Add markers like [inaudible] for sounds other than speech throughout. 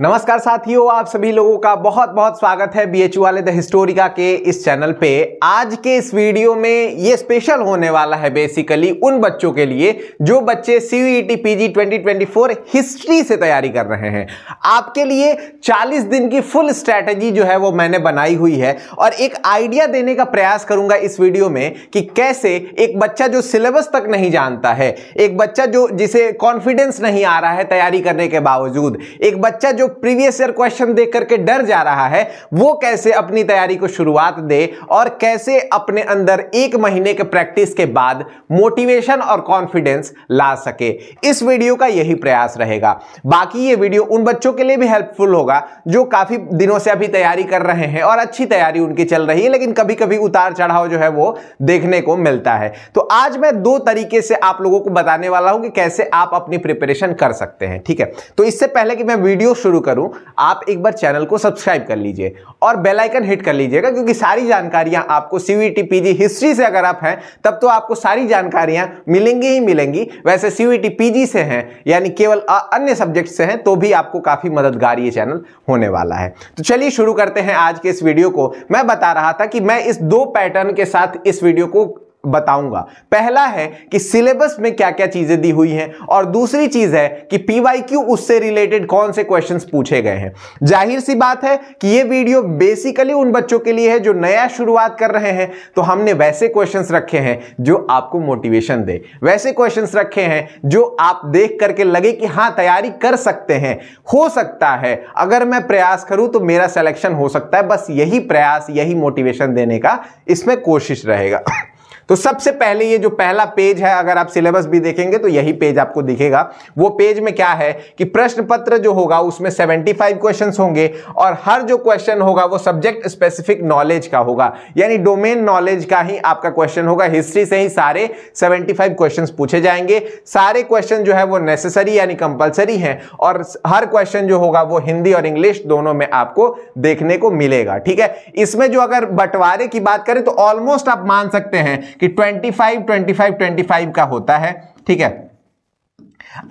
नमस्कार साथियों आप सभी लोगों का बहुत बहुत स्वागत है बी एच वाले द हिस्टोरिका के इस चैनल पे आज के इस वीडियो में ये स्पेशल होने वाला है बेसिकली उन बच्चों के लिए जो बच्चे C E T P G twenty twenty four history से तैयारी कर रहे हैं आपके लिए 40 दिन की फुल स्ट्रैटेजी जो है वो मैंने बनाई हुई है और एक आइडिया देने का प्रयास करूंगा इस वीडियो में कि कैसे एक बच्चा जो सिलेबस तक नहीं जानता है एक बच्चा जो जिसे कॉन्फिडेंस नहीं आ रहा है तैयारी करने के बावजूद एक बच्चा जो प्रीवियस ईयर क्वेश्चन देख करके डर जा रहा है वो कैसे अपनी तैयारी को शुरुआत दे और कैसे अपने अंदर एक महीने के प्रैक्टिस के बाद मोटिवेशन और कॉन्फिडेंस ला सके इस वीडियो का यही प्रयास रहेगा बाकी ये वीडियो उन बच्चों के लिए भी हेल्पफुल होगा जो काफ़ी दिनों से अभी तैयारी कर रहे हैं और अच्छी तैयारी उनकी चल रही है लेकिन कभी कभी उतार चढ़ाव जो है वो देखने को मिलता है तो आज मैं दो तरीके से आप लोगों को बताने वाला हूं कि कैसे आप अपनी प्रिपरेशन कर सकते हैं ठीक है तो इससे पहले कि मैं वीडियो शुरू शुरू करूं आप एक बार चैनल को सब्सक्राइब कर लीजिए और बेल आइकन हिट कर लीजिएगा क्योंकि सारी जानकारियां आपको सीवीटी पीजी हिस्ट्री से अगर आप हैं तब तो आपको सारी जानकारियां मिलेंगी ही मिलेंगी वैसे सीवीटी पीजी से हैं यानी केवल अन्य सब्जेक्ट से हैं तो भी आपको काफ़ी मददगार ये चैनल होने वाला है तो चलिए शुरू करते हैं आज के इस वीडियो को मैं बता रहा था कि मैं इस दो पैटर्न के साथ इस वीडियो को बताऊंगा पहला है कि सिलेबस में क्या क्या चीजें दी हुई हैं और दूसरी चीज है कि पीवाईक्यू उससे रिलेटेड कौन से क्वेश्चंस पूछे गए हैं जाहिर सी बात है कि ये वीडियो बेसिकली उन बच्चों के लिए है जो नया शुरुआत कर रहे हैं तो हमने वैसे क्वेश्चंस रखे हैं जो आपको मोटिवेशन दे वैसे क्वेश्चन रखे हैं जो आप देख करके लगे कि हाँ तैयारी कर सकते हैं हो सकता है अगर मैं प्रयास करूं तो मेरा सिलेक्शन हो सकता है बस यही प्रयास यही मोटिवेशन देने का इसमें कोशिश रहेगा तो सबसे पहले ये जो पहला पेज है अगर आप सिलेबस भी देखेंगे तो यही पेज आपको दिखेगा वो पेज में क्या है कि प्रश्न पत्र जो होगा उसमें 75 क्वेश्चंस होंगे और हर जो क्वेश्चन होगा वो सब्जेक्ट स्पेसिफिक नॉलेज का होगा यानी डोमेन नॉलेज का ही आपका क्वेश्चन होगा हिस्ट्री से ही सारे 75 क्वेश्चंस पूछे जाएंगे सारे क्वेश्चन जो है वो नेसेसरी यानी कंपल्सरी है और हर क्वेश्चन जो होगा वो हिंदी और इंग्लिश दोनों में आपको देखने को मिलेगा ठीक है इसमें जो अगर बंटवारे की बात करें तो ऑलमोस्ट आप मान सकते हैं कि 25 25 25 का होता है ठीक है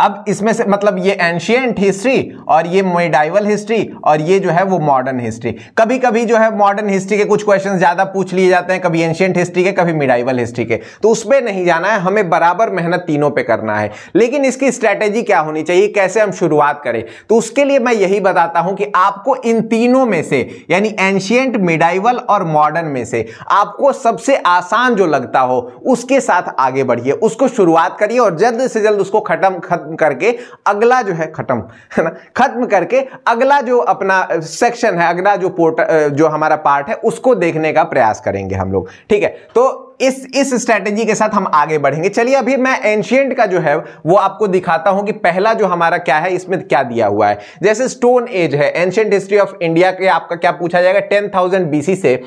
अब इसमें से मतलब ये एंशियंट हिस्ट्री और ये मेडाइवल हिस्ट्री और ये जो है वो मॉडर्न हिस्ट्री कभी कभी जो है मॉडर्न हिस्ट्री के कुछ क्वेश्चन ज्यादा पूछ लिए जाते हैं कभी एंशियंट हिस्ट्री के कभी मिडाइवल हिस्ट्री के तो उसमें नहीं जाना है हमें बराबर मेहनत तीनों पे करना है लेकिन इसकी स्ट्रैटेजी क्या होनी चाहिए कैसे हम शुरुआत करें तो उसके लिए मैं यही बताता हूं कि आपको इन तीनों में से यानी एंशियंट मिडाइवल और मॉडर्न में से आपको सबसे आसान जो लगता हो उसके साथ आगे बढ़िए उसको शुरुआत करिए और जल्द से जल्द उसको खत्म खत्म करके अगला जो है खत्म है ना खत्म करके अगला जो अपना सेक्शन है अगला जो पोर्ट जो हमारा पार्ट है उसको देखने का प्रयास करेंगे हम लोग ठीक है तो इस इस स्ट्रैटेजी के साथ हम आगे बढ़ेंगे चलिए अभी मैं एंशियंट का जो है वो आपको दिखाता हूं कि पहला जो हमारा क्या है इसमें क्या दिया हुआ है जैसे स्टोन एज है एंशियंट हिस्ट्री ऑफ इंडिया के आपका क्या पूछा जाएगा टेन थाउजेंड बीसी से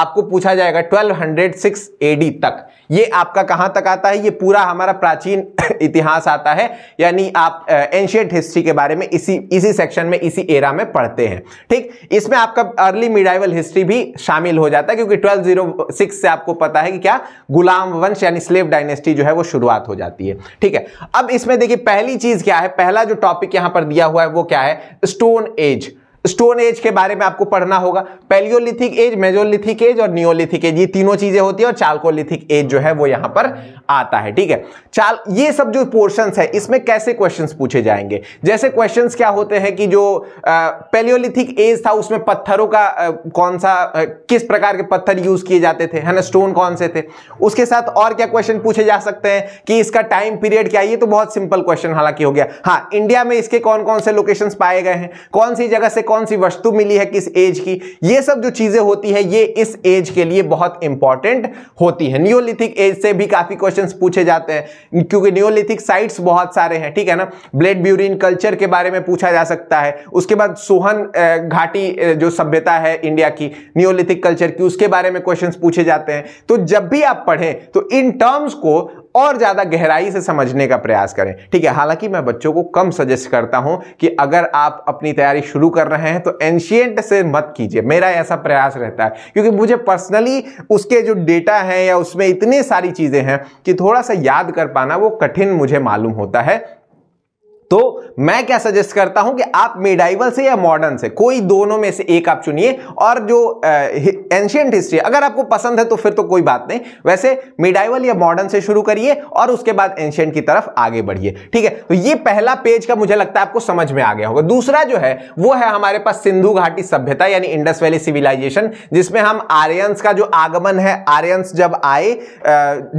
आपको पूछा जाएगा ट्वेल्व हंड्रेड सिक्स एडी तक ये आपका कहां तक आता है ये पूरा हमारा प्राचीन [laughs] इतिहास आता है यानी आप एंशियंट हिस्ट्री के बारे में इसी इसी सेक्शन में इसी एरा में पढ़ते हैं ठीक इसमें आपका अर्ली मिडाइवल हिस्ट्री भी शामिल हो जाता है क्योंकि 1206 से आपको पता है कि क्या गुलाम वंश यानी स्लेव डायनेस्टी जो है वो शुरुआत हो जाती है ठीक है अब इसमें देखिए पहली चीज क्या है पहला जो टॉपिक यहां पर दिया हुआ है वो क्या है स्टोन एज स्टोन एज के बारे में आपको पढ़ना होगा पेलियोलिथिक एज मेजोलिथिक एज और नियोलिथिक एज ये तीनों चीजें होती है और चालकोलिथिक एज जो है वो यहां पर आता है ठीक है चाल ये सब जो पोर्शन है इसमें कैसे क्वेश्चन पूछे जाएंगे जैसे क्वेश्चन क्या होते हैं कि जो पेलियोलिथिक एज था उसमें पत्थरों का आ, कौन सा आ, किस प्रकार के पत्थर यूज किए जाते थे है ना स्टोन कौन से थे उसके साथ और क्या क्वेश्चन पूछे जा सकते हैं कि इसका टाइम पीरियड क्या ये तो बहुत सिंपल क्वेश्चन हालांकि हो गया हाँ इंडिया में इसके कौन कौन से लोकेशन पाए गए हैं कौन सी जगह से कौन सी वस्तु मिली है किस एज की ये सब जो चीजें होती है ये इस एज के लिए बहुत इंपॉर्टेंट होती है न्योलिथिक एज से भी काफी क्वेश्चन पूछे जाते हैं क्योंकि न्योलिथिक साइट्स बहुत सारे हैं ठीक है ना ब्लेड ब्यूरिन कल्चर के बारे में पूछा जा सकता है उसके बाद सोहन घाटी जो सभ्यता है इंडिया की न्योलिथिक कल्चर की उसके बारे में क्वेश्चन पूछे जाते हैं तो जब भी आप पढ़ें तो इन टर्म्स को और ज़्यादा गहराई से समझने का प्रयास करें ठीक है हालांकि मैं बच्चों को कम सजेस्ट करता हूं कि अगर आप अपनी तैयारी शुरू कर रहे हैं तो एंशियंट से मत कीजिए मेरा ऐसा प्रयास रहता है क्योंकि मुझे पर्सनली उसके जो डेटा है या उसमें इतनी सारी चीज़ें हैं कि थोड़ा सा याद कर पाना वो कठिन मुझे मालूम होता है तो मैं क्या सजेस्ट करता हूं कि आप मेडाइवल से या मॉडर्न से कोई दोनों में से एक आप चुनिए और जो एंशियंट हिस्ट्री अगर आपको पसंद है तो फिर तो कोई बात नहीं वैसे मेडाइवल या मॉडर्न से शुरू करिए और उसके बाद एंशियंट की तरफ आगे बढ़िए ठीक है तो ये पहला पेज का मुझे लगता है आपको समझ में आ गया होगा दूसरा जो है वो है हमारे पास सिंधु घाटी सभ्यता यानी इंडस वैली सिविलाइजेशन जिसमें हम आर्यंस का जो आगमन है आर्यंस जब आए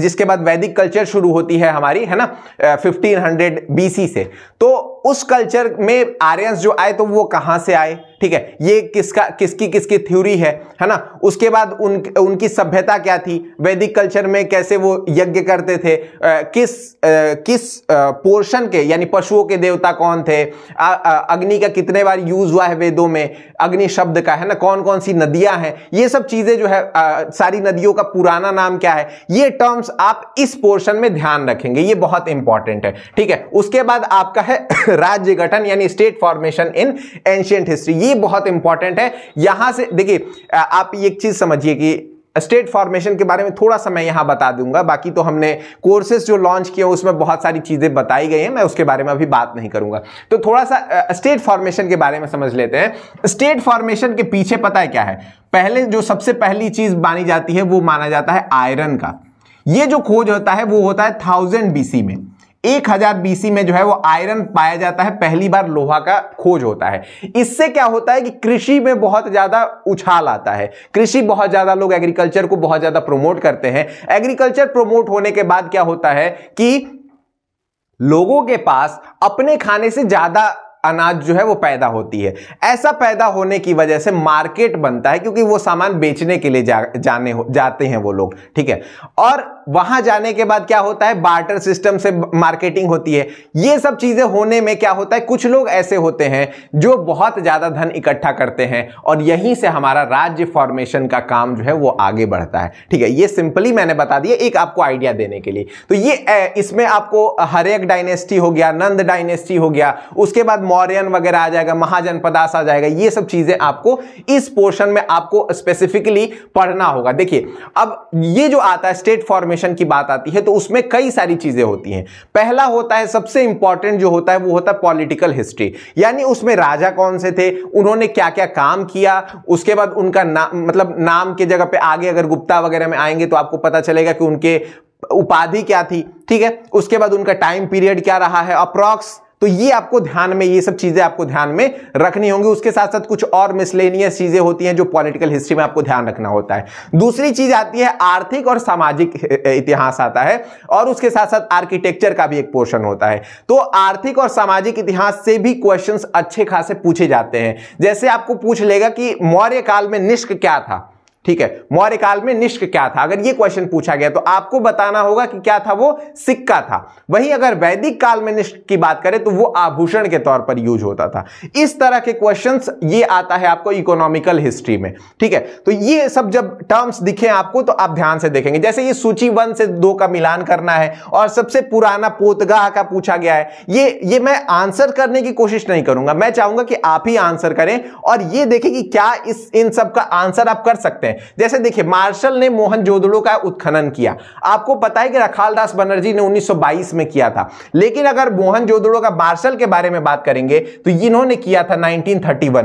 जिसके बाद वैदिक कल्चर शुरू होती है हमारी है ना फिफ्टीन हंड्रेड से तो उस कल्चर में आर्यंस जो आए तो वो कहाँ से आए ठीक है ये किसका किसकी किसकी थ्योरी है है ना उसके बाद उन उनकी सभ्यता क्या थी वैदिक कल्चर में कैसे वो यज्ञ करते थे आ, किस आ, किस आ, पोर्शन के यानी पशुओं के देवता कौन थे अग्नि का कितने बार यूज हुआ है वेदों में अग्नि शब्द का है ना कौन कौन सी नदियां हैं ये सब चीजें जो है आ, सारी नदियों का पुराना नाम क्या है ये टर्म्स आप इस पोर्शन में ध्यान रखेंगे ये बहुत इंपॉर्टेंट है ठीक है उसके बाद आपका है [coughs] राज्य गठन यानी state formation in ancient history ये बहुत इंपॉर्टेंट है यहां से देखिए आप एक चीज समझिए कि स्टेट फॉर्मेशन के बारे में थोड़ा सा मैं यहाँ बता दूंगा बाकी तो हमने कोर्सेज जो लॉन्च किए उसमें बहुत सारी चीज़ें बताई गई हैं मैं उसके बारे में अभी बात नहीं करूंगा तो थोड़ा सा स्टेट फॉर्मेशन के बारे में समझ लेते हैं स्टेट फॉर्मेशन के पीछे पता है क्या है पहले जो सबसे पहली चीज़ मानी जाती है वो माना जाता है आयरन का ये जो खोज होता है वो होता है थाउजेंड बीसी में एक हजार बीसी में जो है वो आयरन पाया जाता है पहली बार लोहा का खोज होता है इससे क्या होता है कि कृषि में बहुत ज्यादा उछाल आता है कृषि बहुत ज्यादा लोग एग्रीकल्चर को बहुत ज्यादा प्रमोट करते हैं एग्रीकल्चर प्रमोट होने के बाद क्या होता है कि लोगों के पास अपने खाने से ज्यादा अनाज जो है वो पैदा होती है ऐसा पैदा होने की वजह से मार्केट बनता है क्योंकि वो सामान बेचने के लिए जा, जाने हो जाते हैं वो लोग ठीक है और वहां जाने के बाद क्या होता है बार्टर सिस्टम से मार्केटिंग होती है ये सब चीजें होने में क्या होता है कुछ लोग ऐसे होते हैं जो बहुत ज्यादा धन इकट्ठा करते हैं और यहीं से हमारा राज्य फॉर्मेशन का काम जो है वो आगे बढ़ता है ठीक है ये सिंपली मैंने बता दिया एक आपको आइडिया देने के लिए तो ये इसमें आपको हरेक डायनेस्टी हो गया नंद डायनेस्टी हो गया उसके बाद मौर्यन वगैरह आ जाएगा महाजनपदास आ जाएगा ये सब चीजें आपको इस पोर्शन में आपको स्पेसिफिकली पढ़ना होगा देखिए अब ये जो आता है स्टेट फॉर्मेशन फॉर्मेशन की बात आती है तो उसमें कई सारी चीज़ें होती हैं पहला होता है सबसे इंपॉर्टेंट जो होता है वो होता है पॉलिटिकल हिस्ट्री यानी उसमें राजा कौन से थे उन्होंने क्या क्या काम किया उसके बाद उनका ना, मतलब नाम के जगह पे आगे अगर गुप्ता वगैरह में आएंगे तो आपको पता चलेगा कि उनके उपाधि क्या थी ठीक है उसके बाद उनका टाइम पीरियड क्या रहा है अप्रॉक्स तो ये आपको ध्यान में ये सब चीजें आपको ध्यान में रखनी होंगी उसके साथ साथ कुछ और मिसलेनियस चीजें होती हैं जो पॉलिटिकल हिस्ट्री में आपको ध्यान रखना होता है दूसरी चीज आती है आर्थिक और सामाजिक इतिहास आता है और उसके साथ साथ आर्किटेक्चर का भी एक पोर्शन होता है तो आर्थिक और सामाजिक इतिहास से भी क्वेश्चन अच्छे खासे पूछे जाते हैं जैसे आपको पूछ लेगा कि मौर्य काल में निष्क क्या था ठीक है मौर्य काल में निष्क क्या था अगर ये क्वेश्चन पूछा गया तो आपको बताना होगा कि क्या था वो सिक्का था वही अगर वैदिक काल में निष्क की बात करें तो वो आभूषण के तौर पर यूज होता था इस तरह के क्वेश्चंस ये आता है आपको इकोनॉमिकल हिस्ट्री में ठीक है तो ये सब जब टर्म्स दिखे आपको तो आप ध्यान से देखेंगे जैसे ये सूची वन से दो का मिलान करना है और सबसे पुराना पोतगाह का पूछा गया है ये ये मैं आंसर करने की कोशिश नहीं करूंगा मैं चाहूंगा कि आप ही आंसर करें और ये देखें कि क्या इस इन सब का आंसर आप कर सकते हैं हैं जैसे देखिए मार्शल ने मोहन जोदड़ो का उत्खनन किया आपको पता है कि रखाल दास बनर्जी ने 1922 में किया था लेकिन अगर मोहन जोदड़ो का मार्शल के बारे में बात करेंगे तो इन्होंने किया था नाइनटीन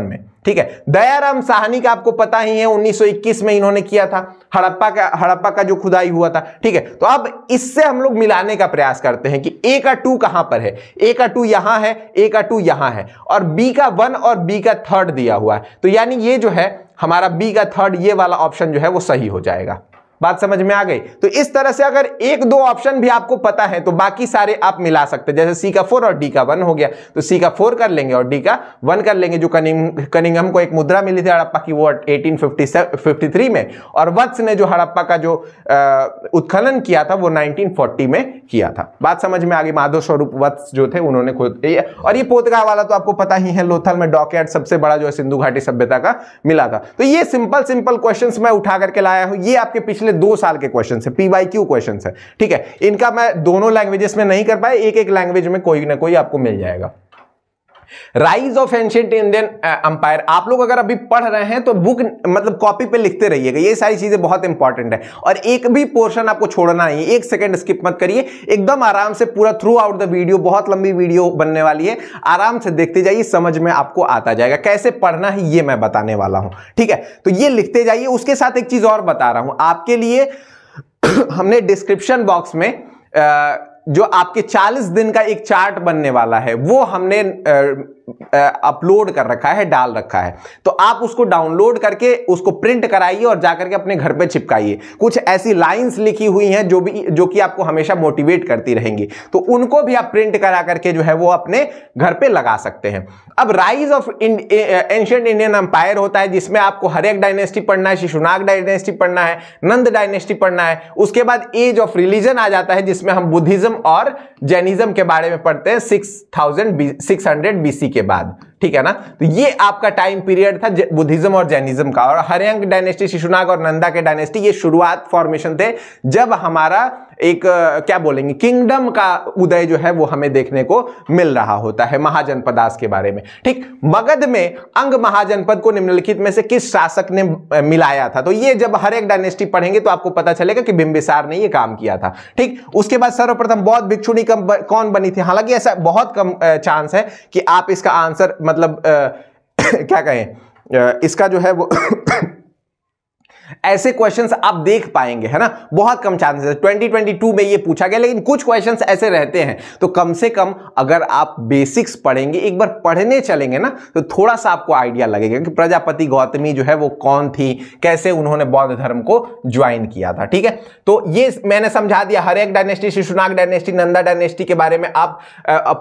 में ठीक है दयाराम साहनी का आपको पता ही है 1921 में इन्होंने किया था हड़प्पा का हड़प्पा का जो खुदाई हुआ था ठीक है तो अब इससे हम लोग मिलाने का प्रयास करते हैं कि ए का टू कहां पर है ए का टू यहां है ए का टू यहां है और बी का वन और बी का थर्ड दिया हुआ है तो यानी ये जो है हमारा बी का थर्ड ये वाला ऑप्शन जो है वो सही हो जाएगा बात समझ में आ गई तो इस तरह से अगर एक दो ऑप्शन भी आपको पता है तो बाकी सारे आप मिला सकते हैं जैसे सी का फोर और डी का वन हो गया तो सी का फोर कर लेंगे और डी का वन कर लेंगे जो कनिंग कनिंगम को एक मुद्रा मिली थी हड़प्पा की वो 1853 में और वत्स ने जो हड़प्पा का जो उत्खनन किया था वो नाइनटीन में किया था बात समझ में आ गई माधव स्वरूप वत्स जो थे उन्होंने खुद और ये पोतगा वाला तो आपको पता ही है लोथल में डॉकयार्ड सबसे बड़ा जो है सिंधु घाटी सभ्यता का मिला था तो ये सिंपल सिंपल क्वेश्चन मैं उठा करके लाया हूँ ये आपके पिछले पिछले दो साल के क्वेश्चन है पी वाई क्यू क्वेश्चन है ठीक है इनका मैं दोनों लैंग्वेजेस में नहीं कर पाया एक एक लैंग्वेज में कोई ना कोई आपको मिल जाएगा rise of ancient Indian empire आप लोग अगर अभी पढ़ रहे हैं तो बुक मतलब कॉपी पे लिखते रहिएगा ये सारी चीजें बहुत इंपॉर्टेंट है और एक भी पोर्शन आपको छोड़ना नहीं है एक सेकंड स्किप मत करिए एकदम आराम से पूरा थ्रू आउट द वीडियो बहुत लंबी वीडियो बनने वाली है आराम से देखते जाइए समझ में आपको आता जाएगा कैसे पढ़ना है ये मैं बताने वाला हूं ठीक है तो ये लिखते जाइए उसके साथ एक चीज और बता रहा हूं आपके लिए [clears throat] हमने डिस्क्रिप्शन बॉक्स में आ, uh, जो आपके 40 दिन का एक चार्ट बनने वाला है वो हमने अपलोड कर रखा है डाल रखा है तो आप उसको डाउनलोड करके उसको प्रिंट कराइए और जाकर के अपने घर पे चिपकाइए कुछ ऐसी लाइंस लिखी हुई हैं जो भी जो कि आपको हमेशा मोटिवेट करती रहेंगी तो उनको भी आप प्रिंट करा करके जो है वो अपने घर पे लगा सकते हैं अब rise of ancient Indian empire होता है जिसमें आपको हरेक डायनेस्टी पढ़ना है शिशुनाग डायनेस्टी पढ़ना है नंद डायनेस्टी पढ़ना है उसके बाद एज ऑफ रिलीजन आ जाता है जिसमें हम बुद्धिज्म और जैनिज्म के बारे में पढ़ते हैं six thousand six hundred BC quebrado. ठीक है ना तो ये आपका टाइम पीरियड था बुद्धिज्म और जैनिज्म का और हरियंक डायनेस्टी शिशुनाग और नंदा के डायनेस्टी ये शुरुआत फॉर्मेशन थे जब हमारा एक क्या बोलेंगे किंगडम का उदय जो है वो हमें देखने को मिल रहा होता है महाजनपदास के बारे में ठीक मगध में अंग महाजनपद को निम्नलिखित में से किस शासक ने मिलाया था तो ये जब हर एक डायनेस्टी पढ़ेंगे तो आपको पता चलेगा कि बिंबिसार ने ये काम किया था ठीक उसके बाद सर्वप्रथम बौद्ध भिक्षुणी कौन बनी थी हालांकि ऐसा बहुत कम चांस है कि आप इसका आंसर मतलब आ, [coughs] क्या कहें आ, इसका जो है वो ऐसे क्वेश्चंस आप देख पाएंगे है ना बहुत कम चांसेस 2022 में ये पूछा गया लेकिन कुछ क्वेश्चंस ऐसे रहते हैं तो कम से कम अगर आप बेसिक्स पढ़ेंगे एक बार पढ़ने चलेंगे ना तो थोड़ा सा आपको आइडिया लगेगा कि प्रजापति गौतमी जो है वो कौन थी कैसे उन्होंने बौद्ध धर्म को ज्वाइन किया था ठीक है तो ये मैंने समझा दिया हर एक dynasty Shishunaga dynasty Nanda dynasty के बारे में आप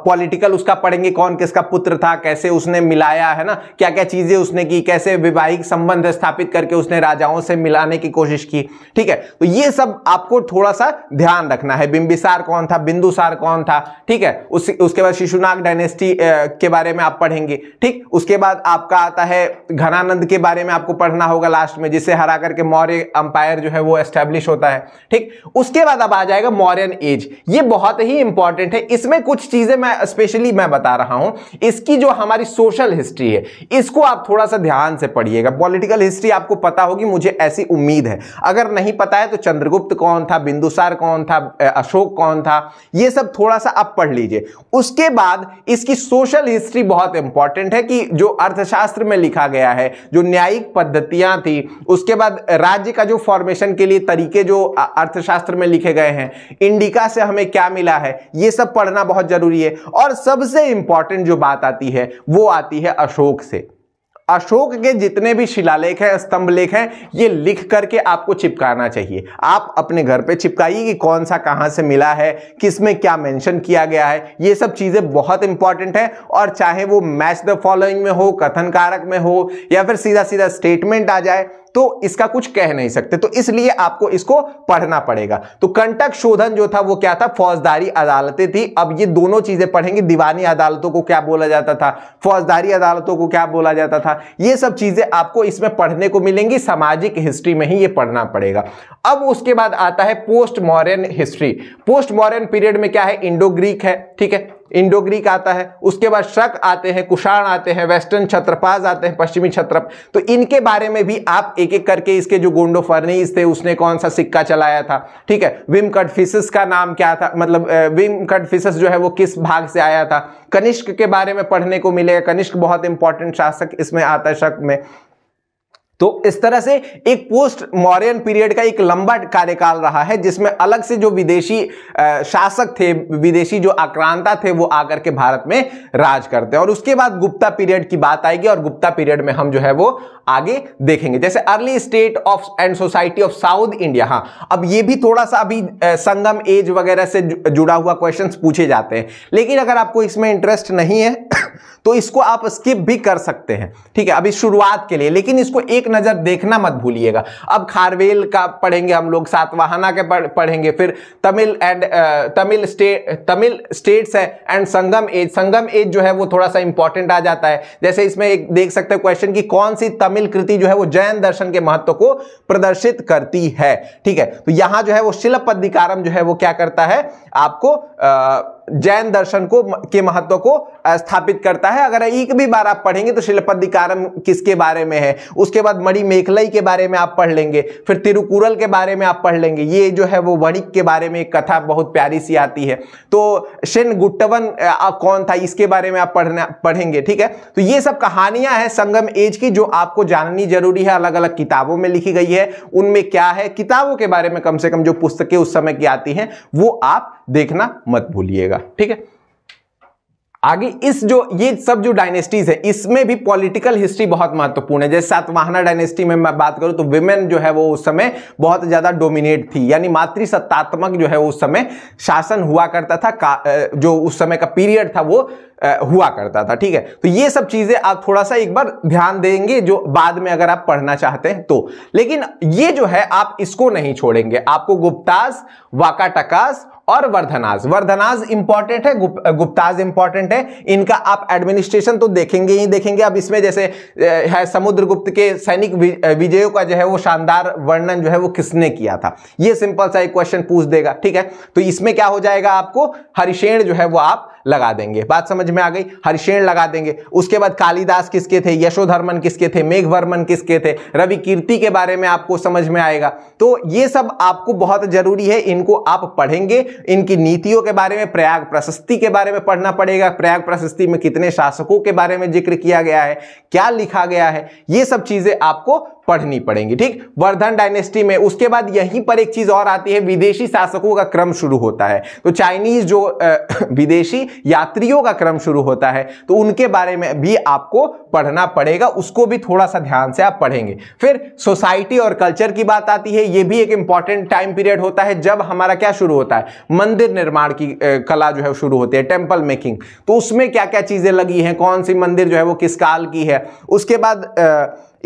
पॉलिटिकल उसका पढ़ेंगे कौन किसका पुत्र था कैसे उसने मिलाया है ना क्या क्या चीजें उसने की कैसे वैवाहिक संबंध स्थापित करके उसने राजाओं से मिलाने की कोशिश की ठीक है तो ये सब आपको थोड़ा सा ध्यान रखना है बिंबिसार कौन था बिंदुसार कौन था ठीक है उस, उसके बाद शिशुनाग डायनेस्टी के बारे में आप पढ़ेंगे ठीक उसके बाद आपका आता है घनानंद के बारे में आपको पढ़ना होगा लास्ट में जिसे हरा करके मौर्य अंपायर जो है वो एस्टेब्लिश होता है ठीक उसके बाद अब आ जाएगा मौर्यन एज ये बहुत ही इंपॉर्टेंट है इसमें कुछ चीजें मैं स्पेशली मैं बता रहा हूं इसकी जो हमारी सोशल हिस्ट्री है इसको आप थोड़ा सा ध्यान से पढ़िएगा पॉलिटिकल हिस्ट्री आपको पता होगी मुझे ऐसी उम्मीद है अगर नहीं पता है तो चंद्रगुप्त कौन था बिंदुसार कौन था अशोक कौन था ये सब थोड़ा सा आप पढ़ लीजिए उसके बाद इसकी सोशल हिस्ट्री बहुत इंपॉर्टेंट है कि जो अर्थशास्त्र में लिखा गया है जो न्यायिक पद्धतियां थी उसके बाद राज्य का जो फॉर्मेशन के लिए तरीके जो अर्थशास्त्र में लिखे गए हैं इंडिका से हमें क्या मिला है ये सब पढ़ना बहुत जरूरी है और सबसे इंपॉर्टेंट जो बात आती है वो आती है अशोक से अशोक के जितने भी शिलालेख हैं स्तंभ लेख हैं ये लिख करके आपको चिपकाना चाहिए आप अपने घर पे चिपकाइए कि कौन सा कहाँ से मिला है किस में क्या मेंशन किया गया है ये सब चीज़ें बहुत इंपॉर्टेंट हैं और चाहे वो मैच द फॉलोइंग में हो कथन कारक में हो या फिर सीधा सीधा स्टेटमेंट आ जाए तो इसका कुछ कह नहीं सकते तो इसलिए आपको इसको पढ़ना पड़ेगा तो कंटक शोधन जो था वो क्या था फौजदारी अदालतें थी अब ये दोनों चीजें पढ़ेंगे दीवानी अदालतों को क्या बोला जाता था फौजदारी अदालतों को क्या बोला जाता था ये सब चीजें आपको इसमें पढ़ने को मिलेंगी सामाजिक हिस्ट्री में ही ये पढ़ना पड़ेगा अब उसके बाद आता है post Mauryan history post Mauryan period में क्या है इंडो ग्रीक है ठीक है इंडो ग्रीक आता है उसके बाद शक आते हैं कुषाण आते हैं वेस्टर्न छत्रपाज आते हैं पश्चिमी छत्रप तो इनके बारे में भी आप एक एक करके इसके जो गोंडो फर्नीस थे उसने कौन सा सिक्का चलाया था ठीक है विम कटफिस का नाम क्या था मतलब विम कटफिसस जो है वो किस भाग से आया था कनिष्क के बारे में पढ़ने को मिलेगा कनिष्क बहुत इंपॉर्टेंट शासक इसमें आता है शक में तो इस तरह से एक पोस्ट मौर्यन पीरियड का एक लंबा कार्यकाल रहा है जिसमें अलग से जो विदेशी शासक थे विदेशी जो आक्रांता थे वो आकर के भारत में राज करते हैं और उसके बाद गुप्ता पीरियड की बात आएगी और गुप्ता पीरियड में हम जो है वो आगे देखेंगे जैसे early state of and society of South India हाँ अब ये भी थोड़ा सा अभी संगम एज वगैरह से जुड़ा हुआ क्वेश्चन पूछे जाते हैं लेकिन अगर आपको इसमें इंटरेस्ट नहीं है तो इसको आप स्किप भी कर सकते हैं ठीक है अभी शुरुआत के लिए लेकिन इसको एक नज़र देखना मत भूलिएगा अब खारवेल का पढ़ेंगे हम लोग सातवाहना के पढ़ेंगे फिर Tamil and Tamil state Tamil states है and Sangam age Sangam age जो है वो थोड़ा सा इंपॉर्टेंट आ जाता है जैसे इसमें एक देख सकते हैं क्वेश्चन की कौन सी तमिल कृति जो है वो जैन दर्शन के महत्व को प्रदर्शित करती है ठीक है तो यहां जो है वो शिलपदिकारम जो है वो क्या करता है आपको जैन दर्शन को के महत्व को स्थापित करता है है अगर एक भी बार आप पढ़ेंगे तो शिल्पाधिकारम किसके बारे में है उसके बाद मणि मेखलई के बारे में आप पढ़ लेंगे फिर तिरुकुरल के बारे में आप पढ़ लेंगे ये जो है वो वणिक के बारे में एक कथा बहुत प्यारी सी आती है तो शेन गुट्टवन कौन था इसके बारे में आप पढ़ना पढ़ेंगे ठीक है तो ये सब कहानियां हैं संगम एज की जो आपको जाननी जरूरी है अलग अलग किताबों में लिखी गई है उनमें क्या है किताबों के बारे में कम से कम जो पुस्तकें उस समय की आती हैं वो आप देखना मत भूलिएगा ठीक है आगे इस जो ये सब जो डायनेस्टीज है इसमें भी पॉलिटिकल हिस्ट्री बहुत महत्वपूर्ण है जैसे सातवाहना डायनेस्टी में मैं बात करूं तो विमेन जो है वो उस समय बहुत ज़्यादा डोमिनेट थी यानी मातृसत्तात्मक जो है उस समय शासन हुआ करता था जो उस समय का पीरियड था वो हुआ करता था ठीक है तो ये सब चीज़ें आप थोड़ा सा एक बार ध्यान देंगे जो बाद में अगर आप पढ़ना चाहते हैं तो लेकिन ये जो है आप इसको नहीं छोड़ेंगे आपको गुप्तास वाकाटकास और वर्धनाज वर्धनाज इंपॉर्टेंट है गुप, गुप्ताज इंपॉर्टेंट है इनका आप एडमिनिस्ट्रेशन तो देखेंगे ही देखेंगे अब इसमें जैसे है समुद्रगुप्त के सैनिक विजयों का जो है वो शानदार वर्णन जो है वो किसने किया था ये सिंपल सा एक क्वेश्चन पूछ देगा ठीक है तो इसमें क्या हो जाएगा आपको हरिषेण जो है वो आप लगा देंगे बात समझ में आ गई हरिशेण लगा देंगे उसके बाद कालिदास किसके थे यशोधर्मन किसके थे मेघवर्मन किसके थे रवि कीर्ति के बारे में आपको समझ में आएगा तो ये सब आपको बहुत जरूरी है इनको आप पढ़ेंगे इनकी नीतियों के बारे में प्रयाग प्रशस्ति के बारे में पढ़ना पड़ेगा प्रयाग प्रशस्ति में कितने शासकों के बारे में जिक्र किया गया है क्या लिखा गया है ये सब चीज़ें आपको पढ़नी पड़ेंगी ठीक वर्धन डायनेस्टी में उसके बाद यहीं पर एक चीज और आती है विदेशी शासकों का क्रम शुरू होता है तो चाइनीज जो [laughs] विदेशी यात्रियों का क्रम शुरू होता है तो उनके बारे में भी आपको पढ़ना पड़ेगा उसको भी थोड़ा सा ध्यान से आप पढ़ेंगे फिर सोसाइटी और कल्चर की बात आती है ये भी एक इंपॉर्टेंट टाइम पीरियड होता है जब हमारा क्या शुरू होता है मंदिर निर्माण की कला जो है शुरू होती है टेम्पल मेकिंग तो उसमें क्या क्या चीजें लगी हैं कौन सी मंदिर जो है वो किस काल की है उसके बाद आ,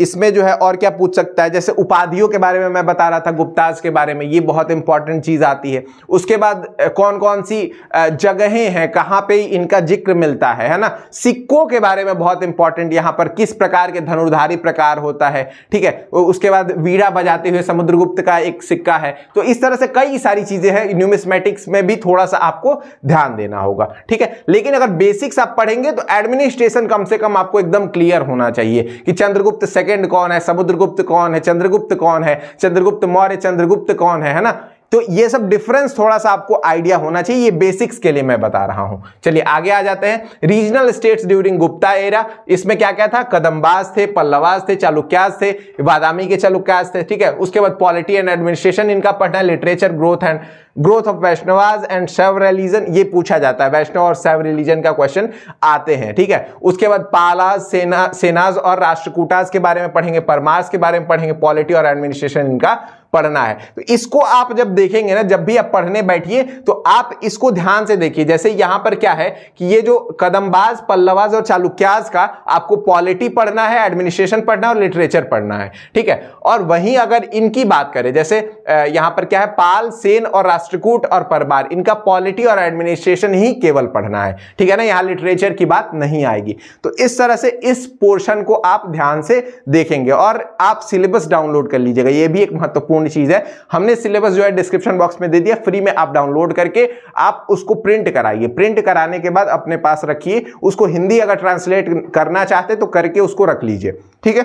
इसमें जो है और क्या पूछ सकता है जैसे उपाधियों के बारे में मैं बता रहा था गुप्ताज के बारे में ये बहुत इंपॉर्टेंट चीज़ आती है उसके बाद कौन कौन सी जगहें हैं कहाँ पे इनका जिक्र मिलता है है ना सिक्कों के बारे में बहुत इंपॉर्टेंट यहाँ पर किस प्रकार के धनुर्धारी प्रकार होता है ठीक है उसके बाद वीड़ा बजाते हुए समुद्रगुप्त का एक सिक्का है तो इस तरह से कई सारी चीज़ें हैं न्यूमिस्मेटिक्स में भी थोड़ा सा आपको ध्यान देना होगा ठीक है लेकिन अगर बेसिक्स आप पढ़ेंगे तो एडमिनिस्ट्रेशन कम से कम आपको एकदम क्लियर होना चाहिए कि चंद्रगुप्त सेकंड कौन है समुद्रगुप्त कौन है चंद्रगुप्त कौन है चंद्रगुप्त मौर्य चंद्रगुप्त कौन है है ना तो ये सब डिफरेंस थोड़ा सा आपको आइडिया होना चाहिए ये बेसिक्स के लिए मैं बता रहा हूं चलिए आगे आ जाते हैं regional states during Gupta era इसमें क्या क्या था कदमबाज थे पल्लवाज थे चालुक्याज थे बादामी के चालुक्याज थे ठीक है उसके बाद पॉलिटी एंड एडमिनिस्ट्रेशन इनका पढ़ना literature growth and growth of Vaishnavas and Shaiva religion ये पूछा जाता है वैष्णव और शैव रिलीजन का क्वेश्चन आते हैं ठीक है उसके बाद पाला सेना सेनाज और राष्ट्रकूटाज के बारे में पढ़ेंगे परमार्स के बारे में पढ़ेंगे पॉलिटी और एडमिनिस्ट्रेशन इनका पढ़ना है तो इसको आप जब देखेंगे ना जब भी आप पढ़ने बैठिए तो आप इसको ध्यान से देखिए जैसे यहां पर क्या है कि ये जो कदमबाज पल्लवाज और चालुक्याज का आपको पॉलिटी पढ़ना है एडमिनिस्ट्रेशन पढ़ना है और लिटरेचर पढ़ना है ठीक है और वहीं अगर इनकी बात करें जैसे यहां पर क्या है पाल सेन और राष्ट्रकूट और परमार इनका पॉलिटी और एडमिनिस्ट्रेशन ही केवल पढ़ना है ठीक है ना यहाँ लिटरेचर की बात नहीं आएगी तो इस तरह से इस पोर्शन को आप ध्यान से देखेंगे और आप सिलेबस डाउनलोड कर लीजिएगा ये भी एक महत्वपूर्ण चीज़ है हमने सिलेबस जो है डिस्क्रिप्शन बॉक्स में दे दिया फ्री में आप डाउनलोड करके आप उसको प्रिंट कराइए प्रिंट कराने के बाद अपने पास रखिए उसको हिंदी अगर ट्रांसलेट करना चाहते तो करके उसको रख लीजिए ठीक है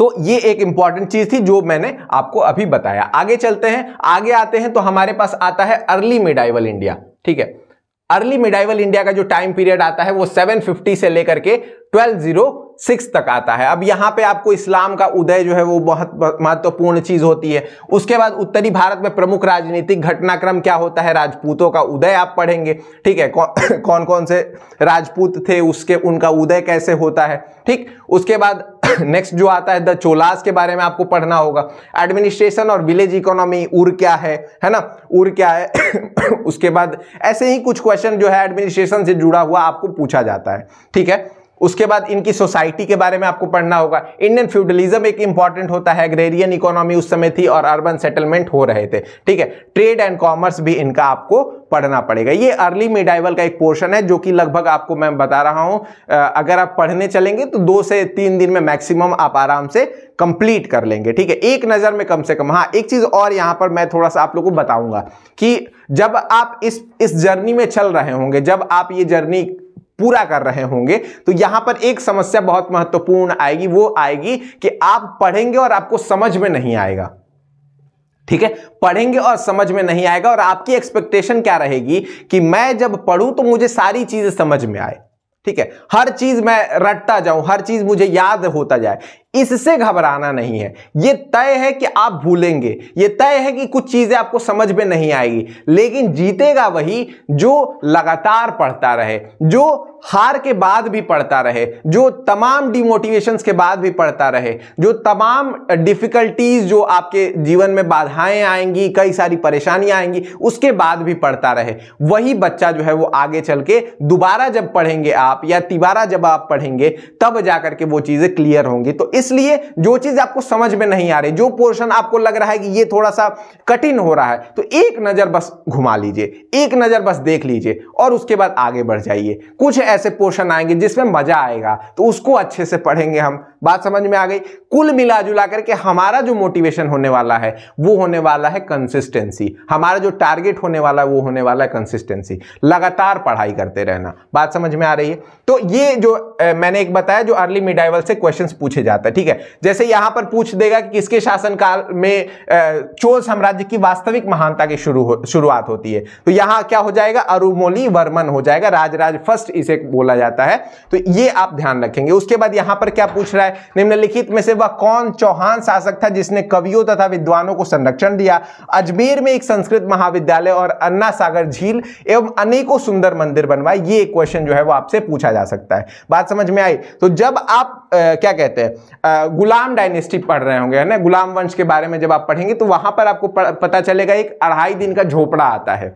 तो ये एक इंपॉर्टेंट चीज थी जो मैंने आपको अभी बताया आगे चलते हैं आगे आते हैं तो हमारे पास आता है अर्ली मिडाइवल इंडिया ठीक है अर्ली मिडाइवल इंडिया का जो टाइम पीरियड आता है वो 750 से लेकर के 1206 तक आता है अब यहां पे आपको इस्लाम का उदय जो है वो बहुत महत्वपूर्ण चीज होती है उसके बाद उत्तरी भारत में प्रमुख राजनीतिक घटनाक्रम क्या होता है राजपूतों का उदय आप पढ़ेंगे ठीक है [coughs] कौन कौन से राजपूत थे उसके उनका उदय कैसे होता है ठीक उसके बाद नेक्स्ट [laughs] जो आता है द चोलास के बारे में आपको पढ़ना होगा एडमिनिस्ट्रेशन और विलेज इकोनॉमी उर क्या है है ना उर क्या है [coughs] उसके बाद ऐसे ही कुछ क्वेश्चन जो है एडमिनिस्ट्रेशन से जुड़ा हुआ आपको पूछा जाता है ठीक है उसके बाद इनकी सोसाइटी के बारे में आपको पढ़ना होगा इंडियन फ्यूडलिज्म एक इंपॉर्टेंट होता है अग्रेरियन इकोनॉमी उस समय थी और अर्बन सेटलमेंट हो रहे थे ठीक है ट्रेड एंड कॉमर्स भी इनका आपको पढ़ना पड़ेगा ये अर्ली मिडाइवल का एक पोर्शन है जो कि लगभग आपको मैं बता रहा हूं अगर आप पढ़ने चलेंगे तो दो से तीन दिन में मैक्सिमम आप आराम से कंप्लीट कर लेंगे ठीक है एक नज़र में कम से कम हाँ एक चीज़ और यहाँ पर मैं थोड़ा सा आप लोग को बताऊंगा कि जब आप इस इस जर्नी में चल रहे होंगे जब आप ये जर्नी पूरा कर रहे होंगे तो यहां पर एक समस्या बहुत महत्वपूर्ण आएगी वो आएगी कि आप पढ़ेंगे और आपको समझ में नहीं आएगा ठीक है पढ़ेंगे और समझ में नहीं आएगा और आपकी एक्सपेक्टेशन क्या रहेगी कि मैं जब पढ़ूं तो मुझे सारी चीजें समझ में आए ठीक है हर चीज मैं रटता जाऊं हर चीज मुझे याद होता जाए इससे घबराना नहीं है यह तय है कि आप भूलेंगे यह तय है कि कुछ चीज़ें आपको समझ में नहीं आएगी लेकिन जीतेगा वही जो लगातार पढ़ता रहे जो हार के बाद भी पढ़ता रहे जो तमाम डिमोटिवेशंस के बाद भी पढ़ता रहे जो तमाम डिफ़िकल्टीज जो आपके जीवन में बाधाएं आएंगी कई सारी परेशानियां आएंगी उसके बाद भी पढ़ता रहे वही बच्चा जो है वो आगे चल के दोबारा जब पढ़ेंगे आप या तिबारा जब आप पढ़ेंगे तब जाकर के वो चीज़ें क्लियर होंगी तो इसलिए जो चीज आपको समझ में नहीं आ रही जो पोर्शन आपको लग रहा है कि ये थोड़ा सा कठिन हो रहा है तो एक नजर बस घुमा लीजिए एक नजर बस देख लीजिए और उसके बाद आगे बढ़ जाइए कुछ ऐसे पोर्शन आएंगे जिसमें मजा आएगा तो उसको अच्छे से पढ़ेंगे हम बात समझ में आ गई कुल मिला जुला करके हमारा जो मोटिवेशन होने वाला है वो होने वाला है कंसिस्टेंसी हमारा जो टारगेट होने वाला है वो होने वाला है कंसिस्टेंसी लगातार पढ़ाई करते रहना बात समझ में आ रही है तो ये जो ए, मैंने एक बताया जो अर्ली मिडाइवल से क्वेश्चन पूछे जाता है ठीक है जैसे यहां पर पूछ देगा कि किसके शासनकाल में चोल साम्राज्य की वास्तविक महानता की शुरू शुरुआत होती है तो यहां क्या हो जाएगा अरुमोली वर्मन हो जाएगा राजराज फर्स्ट इसे बोला जाता है तो ये आप ध्यान रखेंगे उसके बाद यहां पर क्या पूछ रहा है है निम्नलिखित में से वह कौन चौहान शासक था जिसने कवियों तथा विद्वानों को संरक्षण दिया अजमेर में एक संस्कृत महाविद्यालय और अन्ना सागर झील एवं अनेकों सुंदर मंदिर बनवाए ये क्वेश्चन जो है वो आपसे पूछा जा सकता है बात समझ में आई तो जब आप आ, क्या कहते हैं गुलाम डायनेस्टी पढ़ रहे होंगे है ना गुलाम वंश के बारे में जब आप पढ़ेंगे तो वहां पर आपको पता चलेगा एक अढ़ाई दिन का झोपड़ा आता है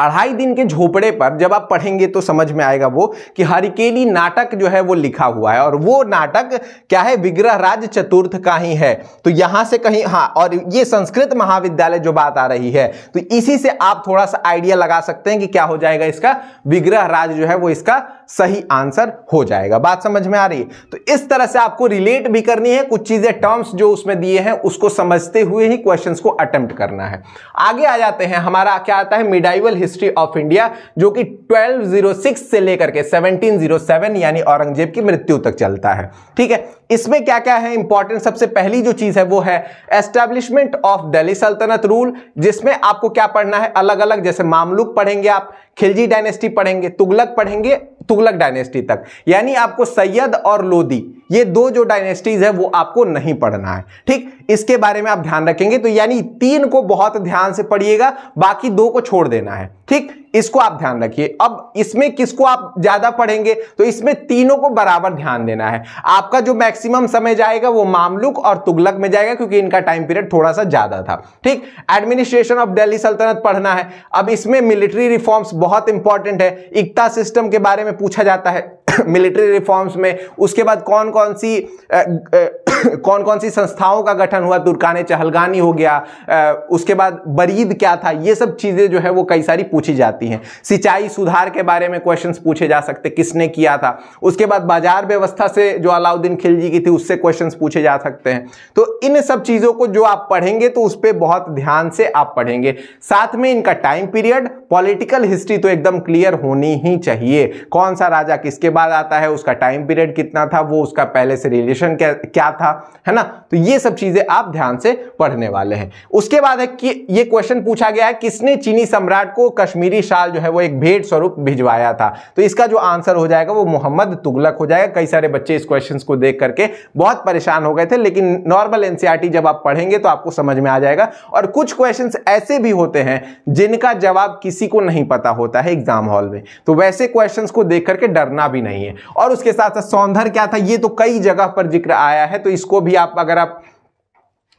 अढ़ाई दिन के झोपड़े पर जब आप पढ़ेंगे तो समझ में आएगा वो कि हरिकेली नाटक जो है वो लिखा हुआ है और वो नाटक क्या है विग्रह राज चतुर्थ का ही है तो यहां से कहीं हाँ और ये संस्कृत महाविद्यालय जो बात आ रही है तो इसी से आप थोड़ा सा आइडिया लगा सकते हैं कि क्या हो जाएगा इसका विग्रह राज जो है वो इसका सही आंसर हो जाएगा बात समझ में आ रही है तो इस तरह से आपको रिलेट भी करनी है कुछ चीजें टर्म्स जो उसमें दिए हैं उसको समझते हुए ही क्वेश्चन को अटेम्प्ट करना है आगे आ जाते हैं हमारा क्या आता है मिडाइवल हिस्ट्री ऑफ इंडिया जो कि 1206 से लेकर के 1707 यानी औरंगजेब की मृत्यु तक चलता है ठीक है इसमें क्या क्या है इंपॉर्टेंट सबसे पहली जो चीज है वो है एस्टेब्लिशमेंट ऑफ दिल्ली सल्तनत रूल जिसमें आपको क्या पढ़ना है अलग अलग जैसे मामलुक पढ़ेंगे आप खिलजी डायनेस्टी पढ़ेंगे तुगलक पढ़ेंगे तुगलक डायनेस्टी तक यानी आपको सैयद और लोदी ये दो जो डायनेस्टीज है वो आपको नहीं पढ़ना है ठीक इसके बारे में आप ध्यान रखेंगे तो यानी तीन को बहुत ध्यान से पढ़िएगा बाकी दो को छोड़ देना है ठीक इसको आप ध्यान रखिए अब इसमें किसको आप ज्यादा पढ़ेंगे तो इसमें तीनों को बराबर ध्यान देना है आपका जो मैक्सिमम समय जाएगा वो मामलुक और तुगलक में जाएगा क्योंकि इनका टाइम पीरियड थोड़ा सा ज्यादा था ठीक एडमिनिस्ट्रेशन ऑफ दिल्ली सल्तनत पढ़ना है अब इसमें मिलिट्री रिफॉर्म्स बहुत इंपॉर्टेंट है इकता सिस्टम के बारे में पूछा जाता है [coughs] मिलिट्री रिफॉर्म्स में उसके बाद कौन कौन सी आ, [coughs] कौन कौन सी संस्थाओं का गठन हुआ तुर्कान चहलगानी हो गया आ, उसके बाद बरीद क्या था ये सब चीज़ें जो है वो कई सारी पूछी जाती हैं सिंचाई सुधार के बारे में क्वेश्चंस पूछे जा सकते किसने किया था उसके बाद बाजार व्यवस्था से जो अलाउद्दीन खिलजी की थी उससे क्वेश्चन पूछे जा सकते हैं तो इन सब चीज़ों को जो आप पढ़ेंगे तो उस पर बहुत ध्यान से आप पढ़ेंगे साथ में इनका टाइम पीरियड पॉलिटिकल हिस्ट्री तो एकदम क्लियर होनी ही चाहिए कौन सा राजा किसके बाद बाद आता है उसका टाइम पीरियड कितना था वो उसका पहले से रिलेशन क्या क्या था है ना तो ये सब चीज़ें आप ध्यान से पढ़ने वाले हैं उसके बाद है कि ये क्वेश्चन पूछा गया है किसने चीनी सम्राट को कश्मीरी शाल जो है वो एक भेंट स्वरूप भिजवाया था तो इसका जो आंसर हो जाएगा वो मोहम्मद तुगलक हो जाएगा कई सारे बच्चे इस क्वेश्चन को देख करके बहुत परेशान हो गए थे लेकिन नॉर्मल एनसीआरटी जब आप पढ़ेंगे तो आपको समझ में आ जाएगा और कुछ क्वेश्चन ऐसे भी होते हैं जिनका जवाब किसी को नहीं पता होता है एग्जाम हॉल में तो वैसे क्वेश्चन को देख करके डरना भी नहीं नहीं है और उसके साथ साथ सौंदर क्या था ये तो कई जगह पर जिक्र आया है तो इसको भी आप अगर आप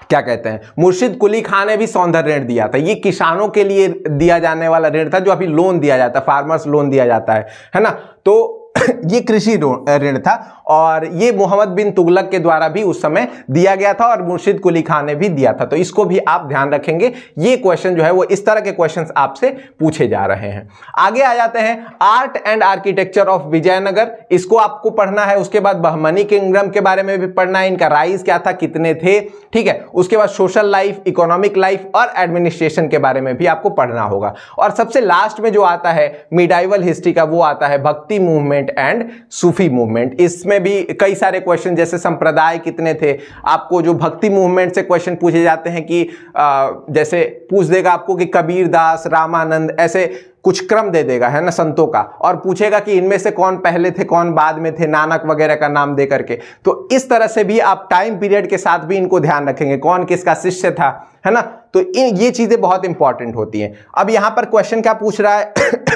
क्या कहते हैं मुर्शिद कुली खान ने भी सौंदर्य ऋण दिया था ये किसानों के लिए दिया जाने वाला ऋण था जो अभी लोन दिया जाता है फार्मर्स लोन दिया जाता है है ना तो [clears throat] ये कृषि ऋण था और ये मोहम्मद बिन तुगलक के द्वारा भी उस समय दिया गया था और मुर्शिद कुली खान ने भी दिया था तो इसको भी आप ध्यान रखेंगे ये क्वेश्चन जो है वो इस तरह के क्वेश्चन आपसे पूछे जा रहे हैं आगे आ जाते हैं art and architecture of Vijayanagara इसको आपको पढ़ना है उसके बाद बहमनी किंगडम के बारे में भी पढ़ना है इनका राइज क्या था कितने थे ठीक है उसके बाद सोशल लाइफ इकोनॉमिक लाइफ और एडमिनिस्ट्रेशन के बारे में भी आपको पढ़ना होगा और सबसे लास्ट में जो आता है मिडाइवल हिस्ट्री का वो आता है भक्ति मूवमेंट एंड सूफी मूवमेंट इसमें में भी कई सारे क्वेश्चन जैसे संप्रदाय कितने थे आपको जो भक्ति मूवमेंट से क्वेश्चन पूछे जाते हैं कि आ, जैसे पूछ देगा आपको कि कबीर दास रामानंद ऐसे कुछ क्रम दे देगा है ना संतों का और पूछेगा कि इनमें से कौन पहले थे कौन बाद में थे नानक वगैरह का नाम दे करके तो इस तरह से भी आप टाइम पीरियड के साथ भी इनको ध्यान रखेंगे कौन किसका शिष्य था है ना तो इन ये चीज़ें बहुत इंपॉर्टेंट होती हैं अब यहाँ पर क्वेश्चन क्या पूछ रहा है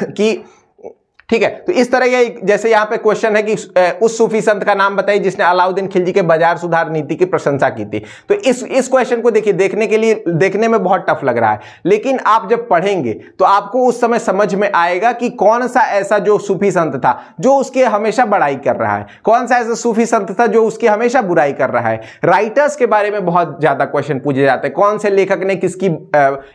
[coughs] कि ठीक है तो इस तरह ये जैसे यहाँ पे क्वेश्चन है कि उस सूफी संत का नाम बताइए जिसने अलाउद्दीन खिलजी के बाजार सुधार नीति की प्रशंसा की थी तो इस इस क्वेश्चन को देखिए देखने के लिए देखने में बहुत टफ लग रहा है लेकिन आप जब पढ़ेंगे तो आपको उस समय समझ में आएगा कि कौन सा ऐसा जो सूफी संत था जो उसकी हमेशा बड़ाई कर रहा है कौन सा ऐसा सूफी संत था जो उसकी हमेशा बुराई कर रहा है राइटर्स के बारे में बहुत ज्यादा क्वेश्चन पूछे जाते हैं कौन से लेखक ने किसकी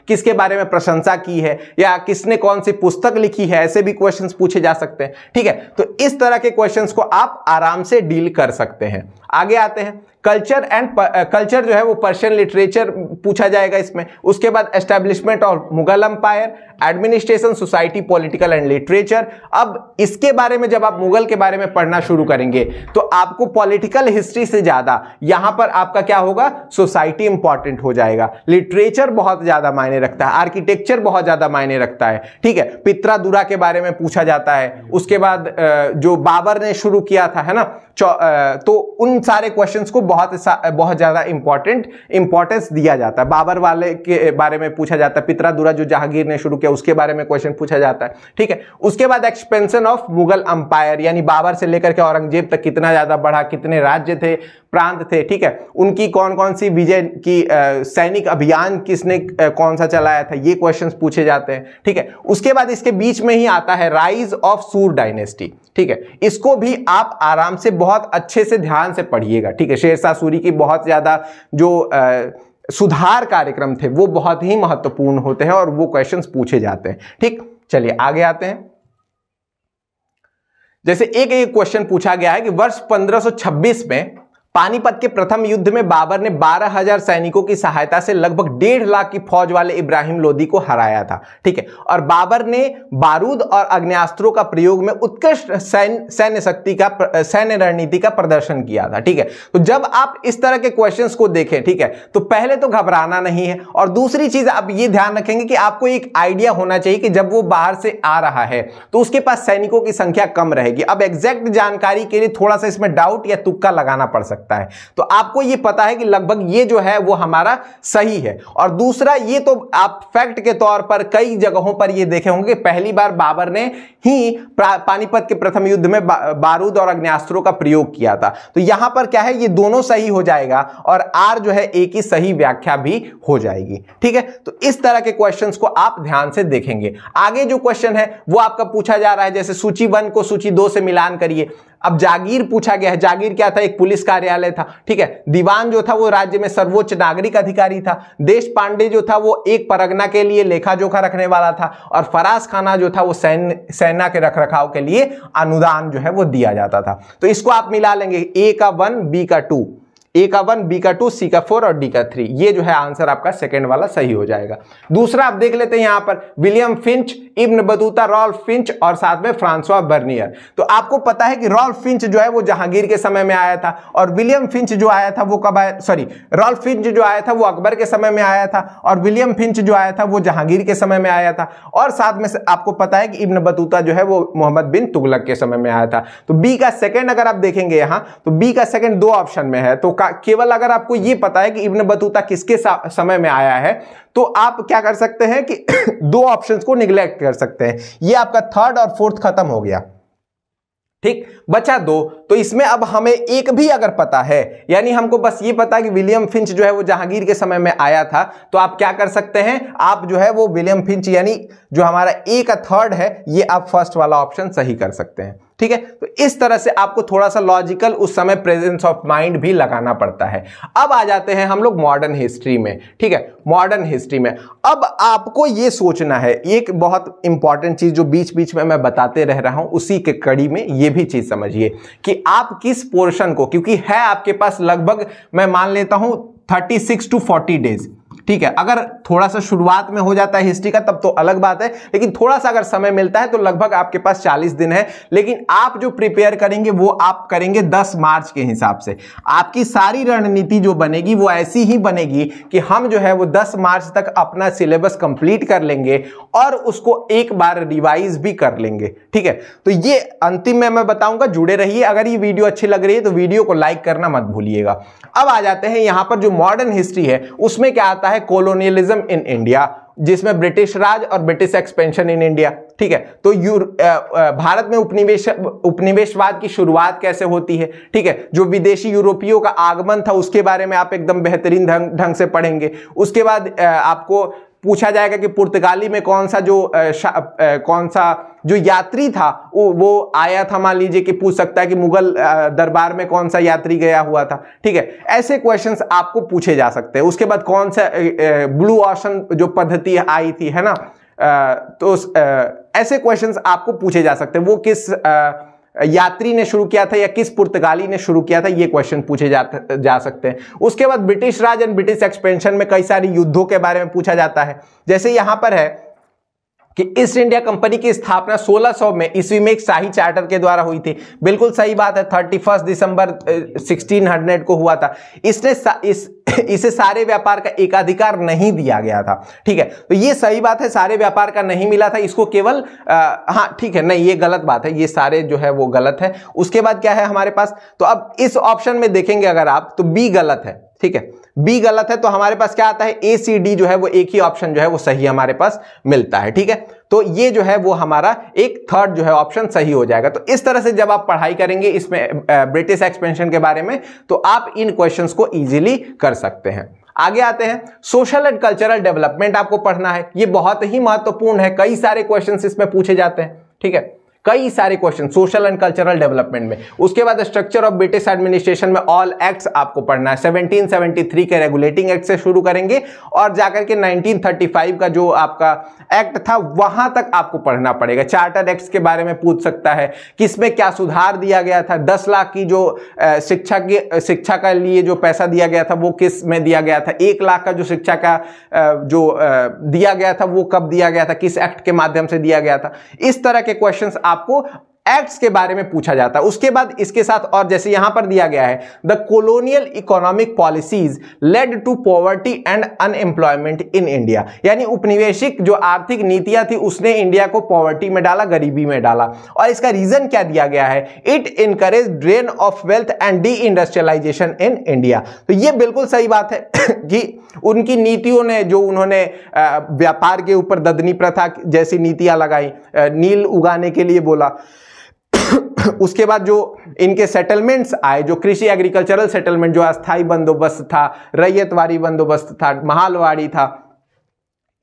किसके बारे में प्रशंसा की है या किसने कौन सी पुस्तक लिखी है ऐसे भी क्वेश्चन पूछे जा सकते हैं ठीक है तो इस तरह के क्वेश्चन को आप आराम से डील कर सकते हैं आगे आते हैं कल्चर एंड कल्चर जो है वो पर्शियन लिटरेचर पूछा जाएगा इसमें उसके बाद establishment of Mughal empire administration society political and literature अब इसके बारे में जब आप मुगल के बारे में पढ़ना शुरू करेंगे तो आपको पॉलिटिकल हिस्ट्री से ज़्यादा यहाँ पर आपका क्या होगा सोसाइटी इंपॉर्टेंट हो जाएगा लिटरेचर बहुत ज़्यादा मायने रखता है आर्किटेक्चर बहुत ज़्यादा मायने रखता है ठीक है पित्रा दुरा के बारे में पूछा जाता है उसके बाद जो बाबर ने शुरू किया था है ना तो उन सारे क्वेश्चन को बहुत बहुत ज़्यादा इंपॉर्टेंट इंपॉर्टेंस दिया जाता है बाबर वाले के बारे में पूछा जाता है पितरा दुरा जो जहांगीर ने शुरू किया उसके बारे में क्वेश्चन पूछा जाता है ठीक है उसके बाद एक्सपेंशन ऑफ मुगल अंपायर यानी बाबर से लेकर के औरंगजेब तक कितना ज़्यादा बढ़ा कितने राज्य थे प्रांत थे ठीक है उनकी कौन कौन सी विजय की सैनिक अभियान किसने आ, कौन सा चलाया था ये क्वेश्चंस पूछे जाते हैं ठीक है उसके बाद इसके बीच में ही आता है राइज ऑफ सूर डायनेस्टी ठीक है इसको भी आप आराम से बहुत अच्छे से ध्यान से पढ़िएगा ठीक है शेर सासूरी की बहुत ज़्यादा जो सुधार कार्यक्रम थे वो बहुत ही महत्वपूर्ण होते हैं और वो क्वेश्चंस पूछे जाते हैं ठीक चलिए आगे आते हैं जैसे एक एक क्वेश्चन पूछा गया है कि वर्ष 1526 में पानीपत के प्रथम युद्ध में बाबर ने 12,000 सैनिकों की सहायता से लगभग डेढ़ लाख की फौज वाले इब्राहिम लोदी को हराया था ठीक है और बाबर ने बारूद और अग्नियास्त्रों का प्रयोग में उत्कृष्ट सैन्य सैन्य शक्ति का सैन्य रणनीति का प्रदर्शन किया था ठीक है तो जब आप इस तरह के क्वेश्चन को देखें ठीक है तो पहले तो घबराना नहीं है और दूसरी चीज आप ये ध्यान रखेंगे कि आपको एक आइडिया होना चाहिए कि जब वो बाहर से आ रहा है तो उसके पास सैनिकों की संख्या कम रहेगी अब एग्जैक्ट जानकारी के लिए थोड़ा सा इसमें डाउट या तुक्का लगाना पड़ सकता सकता है तो आपको ये पता है कि लगभग ये जो है वो हमारा सही है और दूसरा ये तो आप फैक्ट के तौर पर कई जगहों पर ये देखे होंगे पहली बार बाबर ने ही पानीपत के प्रथम युद्ध में बारूद और अग्नियास्त्रों का प्रयोग किया था तो यहां पर क्या है ये दोनों सही हो जाएगा और आर जो है ए की सही व्याख्या भी हो जाएगी ठीक है तो इस तरह के क्वेश्चन को आप ध्यान से देखेंगे आगे जो क्वेश्चन है वो आपका पूछा जा रहा है जैसे सूची वन को सूची दो से मिलान करिए अब जागीर पूछा गया है जागीर क्या था एक पुलिस कार्यालय था ठीक है दीवान जो था वो राज्य में सर्वोच्च नागरिक अधिकारी था देश पांडे जो था वो एक परगना के लिए लेखा जोखा रखने वाला था और फराज खाना जो था वो सैन सेना के रख रखाव के लिए अनुदान जो है वो दिया जाता था तो इसको आप मिला लेंगे ए का वन बी का टू ए का वन बी का टू सी का फोर और डी का थ्री ये जो है आंसर आपका सेकेंड वाला सही हो जाएगा दूसरा आप देख लेते हैं यहां पर William Finch Ibn Battuta Ralph Finch और साथ में फ्रांसवा बर्नियर तो आपको पता है कि रॉल फिंच जो है वो जहांगीर के समय में आया था और विलियम फिंच जो आया था वो कब आया सॉरी रॉल फिंच जो आया था वो अकबर के समय में आया था और विलियम फिंच जो आया था वो जहांगीर के समय में आया था और साथ में आपको पता है कि इब्न बतूता जो है वो मोहम्मद बिन तुगलक के समय में आया था तो बी का सेकेंड अगर आप देखेंगे यहां तो बी का सेकेंड दो ऑप्शन में है तो केवल अगर आपको ये पता है कि इब्न बतूता किसके समय में आया है तो आप क्या कर सकते हैं कि [coughs] दो ऑप्शंस को निग्लेक्ट कर सकते हैं ये आपका थर्ड और फोर्थ खत्म हो गया ठीक बचा दो तो इसमें अब हमें एक भी अगर पता है यानी हमको बस ये पता कि विलियम फिंच जो है वो जहांगीर के समय में आया था तो आप क्या कर सकते हैं आप जो है वो विलियम फिंच यानी जो हमारा ए का थर्ड है ये आप फर्स्ट वाला ऑप्शन सही कर सकते हैं ठीक है तो इस तरह से आपको थोड़ा सा लॉजिकल उस समय प्रेजेंस ऑफ माइंड भी लगाना पड़ता है अब आ जाते हैं हम लोग मॉडर्न हिस्ट्री में ठीक है मॉडर्न हिस्ट्री में अब आपको ये सोचना है एक बहुत इंपॉर्टेंट चीज जो बीच बीच में मैं बताते रह रहा हूं उसी के कड़ी में ये भी चीज समझिए कि आप किस पोर्शन को क्योंकि है आपके पास लगभग मैं मान लेता हूं thirty six to forty days ठीक है अगर थोड़ा सा शुरुआत में हो जाता है हिस्ट्री का तब तो अलग बात है लेकिन थोड़ा सा अगर समय मिलता है तो लगभग आपके पास चालीस दिन है लेकिन आप जो प्रिपेयर करेंगे वो आप करेंगे दस मार्च के हिसाब से आपकी सारी रणनीति जो बनेगी वो ऐसी ही बनेगी कि हम जो है वो दस मार्च तक अपना सिलेबस कंप्लीट कर लेंगे और उसको एक बार रिवाइज भी कर लेंगे ठीक है तो ये अंतिम में मैं बताऊंगा जुड़े रहिए अगर ये वीडियो अच्छी लग रही है तो वीडियो को लाइक करना मत भूलिएगा अब आ जाते हैं यहां पर जो मॉडर्न हिस्ट्री है उसमें क्या आता है है कोलोनियलिज्म इन इंडिया जिसमें ब्रिटिश राज और ब्रिटिश एक्सपेंशन इन इंडिया ठीक है तो यू भारत में उपनिवेश उपनिवेशवाद की शुरुआत कैसे होती है ठीक है जो विदेशी यूरोपियों का आगमन था उसके बारे में आप एकदम बेहतरीन ढंग से पढ़ेंगे उसके बाद आपको पूछा जाएगा कि पुर्तगाली में कौन सा जो आ, आ, कौन सा जो यात्री था वो वो आया था मान लीजिए कि पूछ सकता है कि मुगल दरबार में कौन सा यात्री गया हुआ था ठीक है ऐसे क्वेश्चंस आपको पूछे जा सकते हैं उसके बाद कौन सा ब्लू ऑशन जो पद्धति आई थी है ना तो ऐसे क्वेश्चंस आपको पूछे जा सकते हैं वो किस आ, यात्री ने शुरू किया था या किस पुर्तगाली ने शुरू किया था ये क्वेश्चन पूछे जा, जा सकते हैं उसके बाद British Raj and British expansion में कई सारे युद्धों के बारे में पूछा जाता है जैसे यहां पर है कि ईस्ट इंडिया कंपनी की स्थापना 1600 में ईस्वी में एक शाही चार्टर के द्वारा हुई थी बिल्कुल सही बात है थर्टी दिसंबर सिक्सटीन को हुआ था इसने इस [laughs] इसे सारे व्यापार का एकाधिकार नहीं दिया गया था ठीक है तो ये सही बात है सारे व्यापार का नहीं मिला था इसको केवल हाँ ठीक है नहीं ये गलत बात है ये सारे जो है वो गलत है उसके बाद क्या है हमारे पास तो अब इस ऑप्शन में देखेंगे अगर आप तो बी गलत है ठीक है बी गलत है तो हमारे पास क्या आता है ए सी डी जो है वो एक ही ऑप्शन जो है वो सही हमारे पास मिलता है ठीक है तो ये जो है वो हमारा एक थर्ड जो है ऑप्शन सही हो जाएगा तो इस तरह से जब आप पढ़ाई करेंगे इसमें ब्रिटिश एक्सपेंशन के बारे में तो आप इन क्वेश्चन को ईजिली कर सकते हैं आगे आते हैं सोशल एंड कल्चरल डेवलपमेंट आपको पढ़ना है ये बहुत ही महत्वपूर्ण है कई सारे क्वेश्चन इसमें पूछे जाते हैं ठीक है कई सारे question social and cultural development में उसके बाद स्ट्रक्चर ऑफ ब्रिटिश एडमिनिस्ट्रेशन में ऑल एक्ट्स आपको पढ़ना है 1773 के रेगुलेटिंग एक्ट से शुरू करेंगे और जाकर के 1935 का जो आपका एक्ट था वहां तक आपको पढ़ना पड़ेगा चार्टर एक्ट्स के बारे में पूछ सकता है किसमें क्या सुधार दिया गया था दस लाख की जो शिक्षा के शिक्षा के लिए जो पैसा दिया गया था वो किस में दिया गया था एक लाख का जो शिक्षा का जो दिया गया था वो कब दिया गया था किस एक्ट के माध्यम से दिया गया था इस तरह के क्वेश्चन आपको एक्ट्स के बारे में पूछा जाता है उसके बाद इसके साथ और जैसे यहां पर दिया गया है the colonial economic policies led to poverty and unemployment in India यानी उपनिवेशिक जो आर्थिक नीतियां थी उसने इंडिया को पॉवर्टी में डाला गरीबी में डाला और इसका रीजन क्या दिया गया है it encourage drain of wealth and deindustrialization in India तो ये बिल्कुल सही बात है [coughs] कि उनकी नीतियों ने जो उन्होंने व्यापार के ऊपर ददनी प्रथा जैसी नीतियां लगाई नील उगाने के लिए बोला [coughs] उसके बाद जो इनके सेटलमेंट्स आए जो कृषि एग्रीकल्चरल सेटलमेंट जो अस्थाई बंदोबस्त था रैयतवाड़ी बंदोबस्त था महालवाड़ी था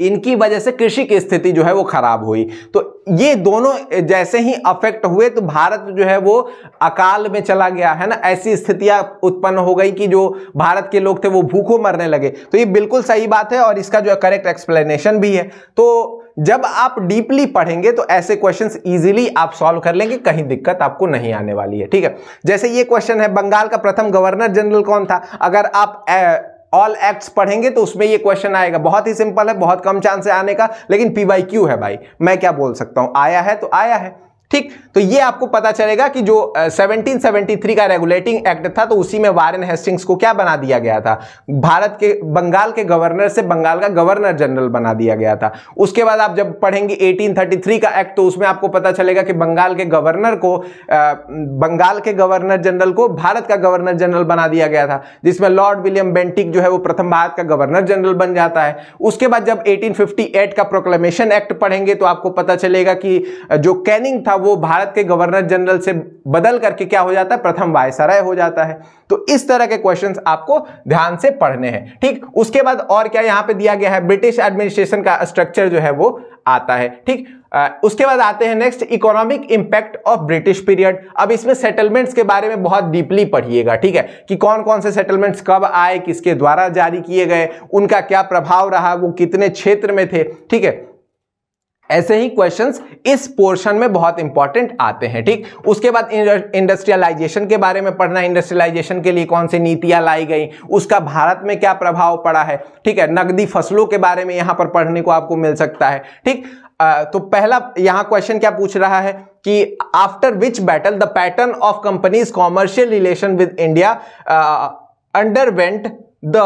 इनकी वजह से कृषि की स्थिति जो है वो खराब हुई तो ये दोनों जैसे ही अफेक्ट हुए तो भारत जो है वो अकाल में चला गया है ना ऐसी स्थितियां उत्पन्न हो गई कि जो भारत के लोग थे वो भूखों मरने लगे तो ये बिल्कुल सही बात है और इसका जो है करेक्ट एक्सप्लेनेशन भी है तो जब आप डीपली पढ़ेंगे तो ऐसे क्वेश्चंस इजीली आप सॉल्व कर लेंगे कहीं दिक्कत आपको नहीं आने वाली है ठीक है जैसे ये क्वेश्चन है बंगाल का प्रथम गवर्नर जनरल कौन था अगर आप ऑल एक्ट्स पढ़ेंगे तो उसमें ये क्वेश्चन आएगा बहुत ही सिंपल है बहुत कम चांस है आने का लेकिन पी वाई क्यू है भाई मैं क्या बोल सकता हूँ आया है तो आया है ठीक तो ये आपको पता चलेगा कि जो 1773 का रेगुलेटिंग एक्ट था तो उसी में वारेन हेस्टिंग्स को क्या बना दिया गया था भारत के बंगाल के गवर्नर से बंगाल का गवर्नर जनरल बना दिया गया था उसके बाद आप जब पढ़ेंगे 1833 का एक्ट तो उसमें आपको पता चलेगा कि बंगाल के गवर्नर को आ, बंगाल के गवर्नर जनरल को भारत का गवर्नर जनरल बना दिया गया था जिसमें लॉर्ड विलियम बेंटिक जो है वो प्रथम भारत का गवर्नर जनरल बन जाता है उसके बाद जब एटीन का प्रोक्लेमेशन एक्ट पढ़ेंगे तो आपको पता चलेगा कि जो कैनिंग था वो भारत के गवर्नर जनरल से बदल करके क्या हो जाता है प्रथम वायसराय हो जाता है तो इस तरह के क्वेश्चंस आपको ध्यान से पढ़ने हैं ठीक उसके बाद और क्या यहां पे दिया गया है ब्रिटिश एडमिनिस्ट्रेशन का स्ट्रक्चर जो है वो आता है ठीक उसके बाद आते हैं next economic impact of British period अब इसमें सेटलमेंट्स के बारे में बहुत डीपली पढ़िएगा ठीक है कि कौन कौन से सेटलमेंट्स कब आए किसके द्वारा जारी किए गए उनका क्या प्रभाव रहा वो कितने क्षेत्र में थे ठीक है ऐसे ही क्वेश्चंस इस पोर्शन में बहुत इंपॉर्टेंट आते हैं ठीक उसके बाद इंडस्ट्रियलाइजेशन के बारे में पढ़ना इंडस्ट्रियलाइजेशन के लिए कौन सी नीतियां लाई गई उसका भारत में क्या प्रभाव पड़ा है ठीक है नकदी फसलों के बारे में यहां पर पढ़ने को आपको मिल सकता है ठीक तो पहला यहाँ क्वेश्चन क्या पूछ रहा है कि after which battle the pattern of companies commercial relation with India underwent the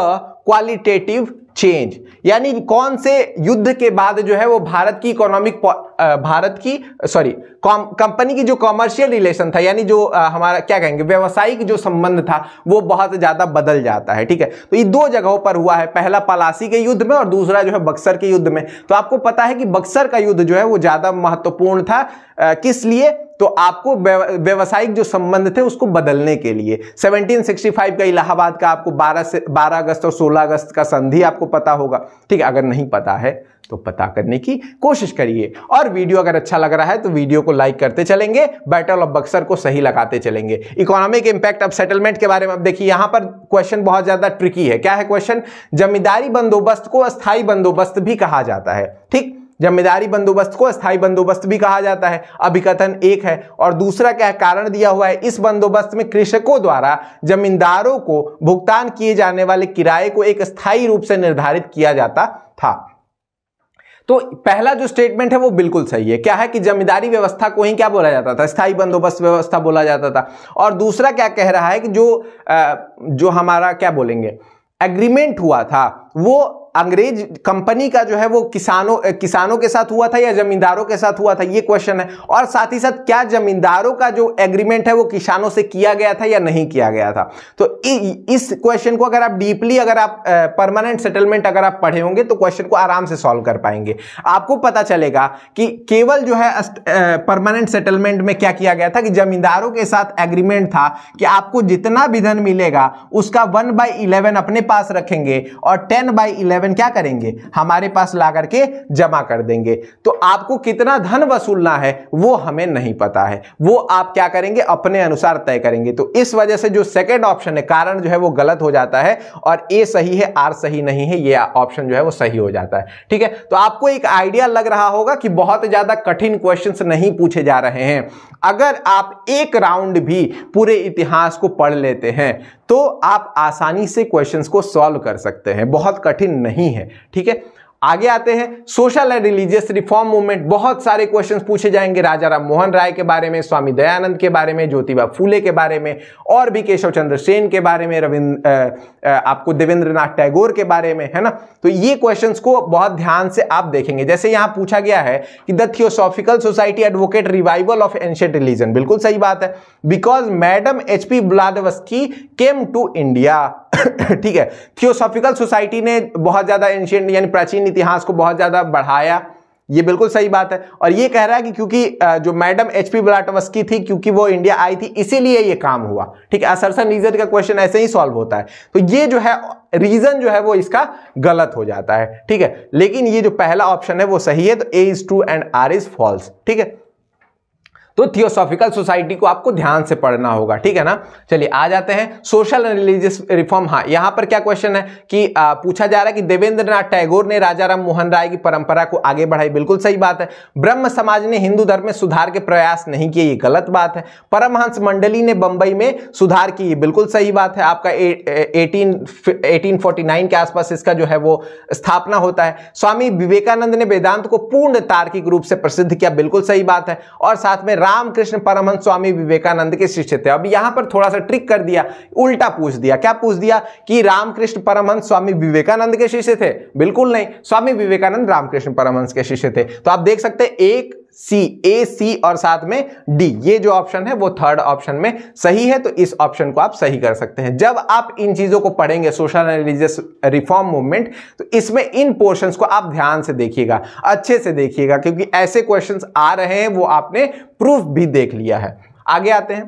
qualitative change यानी कौन से युद्ध के बाद जो है वो भारत की इकोनॉमिक भारत की सॉरी कंपनी की जो कॉमर्शियल रिलेशन था यानी जो आ, हमारा क्या कहेंगे व्यवसायिक जो संबंध था वो बहुत ज़्यादा बदल जाता है ठीक है तो ये दो जगहों पर हुआ है पहला पलासी के युद्ध में और दूसरा जो है बक्सर के युद्ध में तो आपको पता है कि बक्सर का युद्ध जो है वो ज़्यादा महत्वपूर्ण था किस लिए तो आपको व्यवसायिक जो संबंध थे उसको बदलने के लिए 1765 का इलाहाबाद का आपको 12 से 12 अगस्त और 16 अगस्त का संधि आपको पता होगा ठीक है अगर नहीं पता है तो पता करने की कोशिश करिए और वीडियो अगर अच्छा लग रहा है तो वीडियो को लाइक करते चलेंगे बैटल ऑफ बक्सर को सही लगाते चलेंगे इकोनॉमिक इंपैक्ट ऑफ सेटलमेंट के बारे में अब देखिए यहां पर क्वेश्चन बहुत ज़्यादा ट्रिकी है क्या है क्वेश्चन जमींदारी बंदोबस्त को अस्थायी बंदोबस्त भी कहा जाता है ठीक जमींदारी बंदोबस्त को स्थायी बंदोबस्त भी कहा जाता है अभिकथन एक है और दूसरा क्या है कारण दिया हुआ है इस बंदोबस्त में कृषकों द्वारा जमींदारों को भुगतान किए जाने वाले किराए को एक स्थायी रूप से निर्धारित किया जाता था तो पहला जो स्टेटमेंट है वो बिल्कुल सही है क्या है कि जमींदारी व्यवस्था को ही क्या बोला जाता था स्थायी बंदोबस्त व्यवस्था बोला जाता था और दूसरा क्या कह रहा है कि जो जो हमारा क्या बोलेंगे एग्रीमेंट हुआ था वो अंग्रेज कंपनी का जो है वो किसानों किसानों के साथ हुआ था या जमींदारों के साथ हुआ था ये क्वेश्चन है और साथ ही साथ क्या जमींदारों का जो एग्रीमेंट है वो किसानों से किया गया था या नहीं किया गया था तो इ, इस क्वेश्चन को अगर आप डीपली अगर आप परमानेंट सेटलमेंट अगर आप पढ़े होंगे तो क्वेश्चन को आराम से सॉल्व कर पाएंगे आपको पता चलेगा कि केवल जो है परमानेंट सेटलमेंट में क्या किया गया था कि जमींदारों के साथ एग्रीमेंट था कि आपको जितना भी धन मिलेगा उसका वन बाई इलेवन अपने पास रखेंगे और टेन बाई इलेवन सेवन क्या करेंगे हमारे पास ला करके जमा कर देंगे तो आपको कितना धन वसूलना है वो हमें नहीं पता है वो आप क्या करेंगे अपने अनुसार तय करेंगे तो इस वजह से जो सेकेंड ऑप्शन है कारण जो है वो गलत हो जाता है और ए सही है आर सही नहीं है ये ऑप्शन जो है वो सही हो जाता है ठीक है तो आपको एक आइडिया लग रहा होगा कि बहुत ज्यादा कठिन क्वेश्चन नहीं पूछे जा रहे हैं अगर आप एक राउंड भी पूरे इतिहास को पढ़ लेते हैं तो आप आसानी से क्वेश्चंस को सॉल्व कर सकते हैं बहुत कठिन नहीं है ठीक है आगे आते हैं social and religious reform movement बहुत सारे क्वेश्चन पूछे जाएंगे राजा राम मोहन राय के बारे में स्वामी दयानंद के बारे में ज्योतिबा फूले के बारे में और भी केशव चंद्र सेन के बारे में रविंद्र आपको देवेंद्रनाथ टैगोर के बारे में है ना तो ये क्वेश्चंस को बहुत ध्यान से आप देखेंगे जैसे यहाँ पूछा गया है कि the theosophical society advocate revival of ancient religion बिल्कुल सही बात है because madam H P Blavatsky came to India ठीक है थियोसॉफिकल सोसाइटी ने बहुत ज़्यादा एंशियंट यानी प्राचीन इतिहास को बहुत ज़्यादा बढ़ाया ये बिल्कुल सही बात है और ये कह रहा है कि क्योंकि जो मैडम एच पी ब्लाटवस्की थी क्योंकि वो इंडिया आई थी इसीलिए ये काम हुआ ठीक है असरसन रीजन का क्वेश्चन ऐसे ही सॉल्व होता है तो ये जो है रीजन जो है वो इसका गलत हो जाता है ठीक है लेकिन ये जो पहला ऑप्शन है वो सही है तो A is true and R is false ठीक है तो थियोसॉफिकल सोसाइटी को आपको ध्यान से पढ़ना होगा ठीक है ना चलिए आ जाते हैं सोशल एंड रिलीजियस रिफॉर्म हाँ यहाँ पर क्या क्वेश्चन है कि आ, पूछा जा रहा है कि देवेंद्रनाथ टैगोर ने राजा राम मोहन राय की परंपरा को आगे बढ़ाई बिल्कुल सही बात है ब्रह्म समाज ने हिंदू धर्म में सुधार के प्रयास नहीं किए ये गलत बात है परमहंस मंडली ने बंबई में सुधार की ये बिल्कुल सही बात है आपका एटीन एटीन के आसपास इसका जो है वो स्थापना होता है स्वामी विवेकानंद ने वेदांत को पूर्ण तार्किक रूप से प्रसिद्ध किया बिल्कुल सही बात है और साथ में रामकृष्ण परमहंस स्वामी विवेकानंद के शिष्य थे अब यहां पर थोड़ा सा ट्रिक कर दिया उल्टा पूछ दिया क्या पूछ दिया कि रामकृष्ण परमहंस स्वामी विवेकानंद के शिष्य थे बिल्कुल नहीं स्वामी विवेकानंद रामकृष्ण परमहंस के शिष्य थे तो आप देख सकते एक सी ए सी और साथ में डी ये जो ऑप्शन है वो थर्ड ऑप्शन में सही है तो इस ऑप्शन को आप सही कर सकते हैं जब आप इन चीजों को पढ़ेंगे social and religious reform movement तो इसमें इन पोर्शंस को आप ध्यान से देखिएगा अच्छे से देखिएगा क्योंकि ऐसे क्वेश्चन आ रहे हैं वो आपने प्रूफ भी देख लिया है आगे आते हैं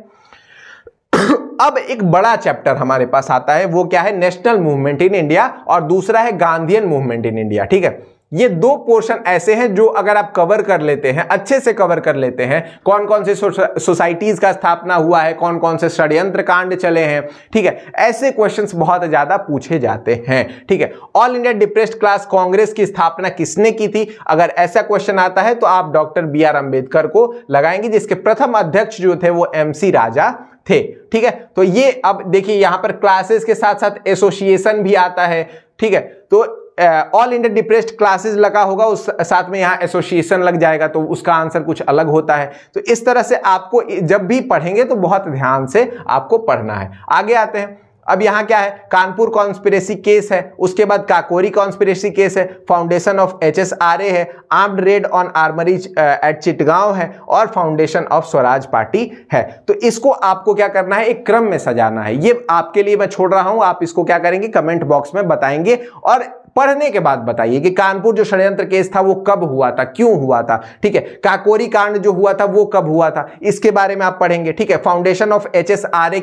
[coughs] अब एक बड़ा चैप्टर हमारे पास आता है वो क्या है नेशनल मूवमेंट इन इंडिया और दूसरा है गांधीयन मूवमेंट इन इंडिया ठीक है ये दो पोर्शन ऐसे हैं जो अगर आप कवर कर लेते हैं अच्छे से कवर कर लेते हैं कौन कौन से सोसाइटीज का स्थापना हुआ है कौन कौन से षड्यंत्र कांड चले हैं ठीक है ऐसे क्वेश्चंस बहुत ज्यादा पूछे जाते हैं ठीक है all India depressed class congress की स्थापना किसने की थी अगर ऐसा क्वेश्चन आता है तो आप डॉक्टर बी आर अंबेडकर को लगाएंगे जिसके प्रथम अध्यक्ष जो थे वो एम सी राजा थे ठीक है तो ये अब देखिए यहां पर क्लासेस के साथ साथ एसोसिएशन भी आता है ठीक है तो ऑल इंडिया डिप्रेस्ड क्लासेस लगा होगा उस साथ में यहाँ एसोसिएशन लग जाएगा तो उसका आंसर कुछ अलग होता है तो इस तरह से आपको जब भी पढ़ेंगे तो बहुत ध्यान से आपको पढ़ना है आगे आते हैं अब यहाँ क्या है कानपुर कॉन्स्पिरेसी केस है उसके बाद काकोरी कॉन्स्पिरेसी केस है foundation of H S R A है armed raid on armoury at Chittagong है और फाउंडेशन ऑफ स्वराज पार्टी है तो इसको आपको क्या करना है एक क्रम में सजाना है ये आपके लिए मैं छोड़ रहा हूँ आप इसको क्या करेंगे कमेंट बॉक्स में बताएंगे और पढ़ने के बाद बताइए कि कानपुर जो षड्यंत्र केस था वो कब हुआ था क्यों हुआ था ठीक है काकोरी कांड जो हुआ था वो कब हुआ था इसके बारे में आप पढ़ेंगे ठीक है फाउंडेशन ऑफ एच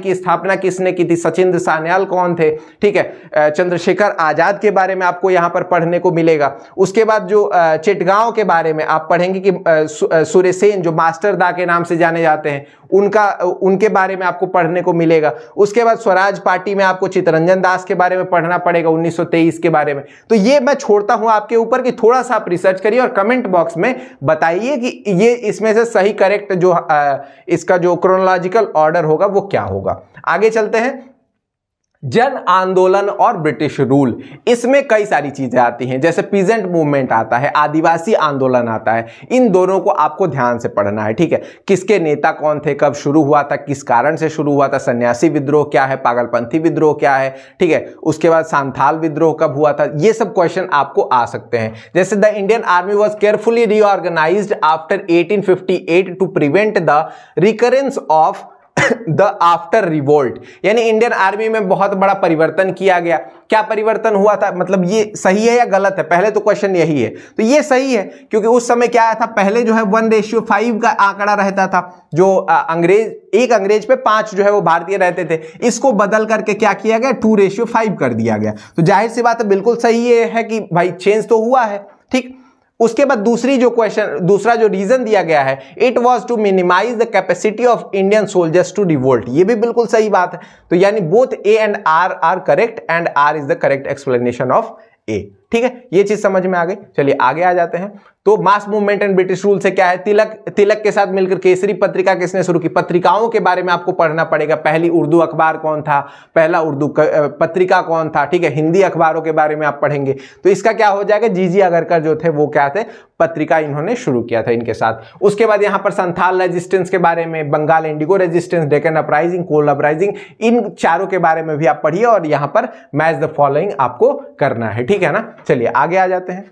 की स्थापना किसने की थी सचिंद्र सान्याल कौन थे ठीक है चंद्रशेखर आजाद के बारे में आपको यहां पर पढ़ने को मिलेगा उसके बाद जो चिटगांव के बारे में आप पढ़ेंगे कि सुरेशन जो मास्टर दा के नाम से जाने जाते हैं उनका उनके बारे में आपको पढ़ने को मिलेगा उसके बाद स्वराज पार्टी में आपको चितरंजन दास के बारे में पढ़ना पड़ेगा 1923 के बारे में तो ये मैं छोड़ता हूं आपके ऊपर कि थोड़ा सा आप रिसर्च करिए और कमेंट बॉक्स में बताइए कि ये इसमें से सही करेक्ट जो इसका जो क्रोनोलॉजिकल ऑर्डर होगा वो क्या होगा आगे चलते हैं जन आंदोलन और ब्रिटिश रूल इसमें कई सारी चीज़ें आती हैं जैसे पीजेंट मूवमेंट आता है आदिवासी आंदोलन आता है इन दोनों को आपको ध्यान से पढ़ना है ठीक है किसके नेता कौन थे कब शुरू हुआ था किस कारण से शुरू हुआ था सन्यासी विद्रोह क्या है पागलपंथी विद्रोह क्या है ठीक है उसके बाद सांथाल विद्रोह कब हुआ था ये सब क्वेश्चन आपको आ सकते हैं जैसे the Indian army was carefully reorganize after eighteen to prevent the recurrence of the after revolt यानी इंडियन आर्मी में बहुत बड़ा परिवर्तन किया गया क्या परिवर्तन हुआ था मतलब ये सही है या गलत है पहले तो क्वेश्चन यही है तो ये सही है क्योंकि उस समय क्या आया था पहले जो है वन रेशियो फाइव का आंकड़ा रहता था जो अंग्रेज एक अंग्रेज पे पांच जो है वो भारतीय रहते थे इसको बदल करके क्या किया गया टू रेशियो फाइव कर दिया गया तो जाहिर सी बात है बिल्कुल सही है कि भाई चेंज तो हुआ है ठीक उसके बाद दूसरी जो क्वेश्चन दूसरा जो रीजन दिया गया है it was to minimize the capacity of Indian soldiers to revolt ये भी बिल्कुल सही बात है तो यानी both A and R are correct and R is the correct explanation of A ठीक है ये चीज समझ में आ गई चलिए आगे आ जाते हैं तो mass movement and British rule से क्या है तिलक तिलक के साथ मिलकर केसरी पत्रिका किसने शुरू की पत्रिकाओं के बारे में आपको पढ़ना पड़ेगा पहली उर्दू अखबार कौन था पहला उर्दू पत्रिका कौन था ठीक है हिंदी अखबारों के बारे में आप पढ़ेंगे तो इसका क्या हो जाएगा जीजी अगरकर जो थे वो क्या थे पत्रिका इन्होंने शुरू किया था इनके साथ उसके बाद यहां पर संथाल रेजिस्टेंस के बारे में Bengal indigo resistance Deccan uprising Kol uprising इन चारों के बारे में भी आप पढ़िए और यहां पर मैच द फॉलोइंग आपको करना है ठीक है ना चलिए आगे आ जाते हैं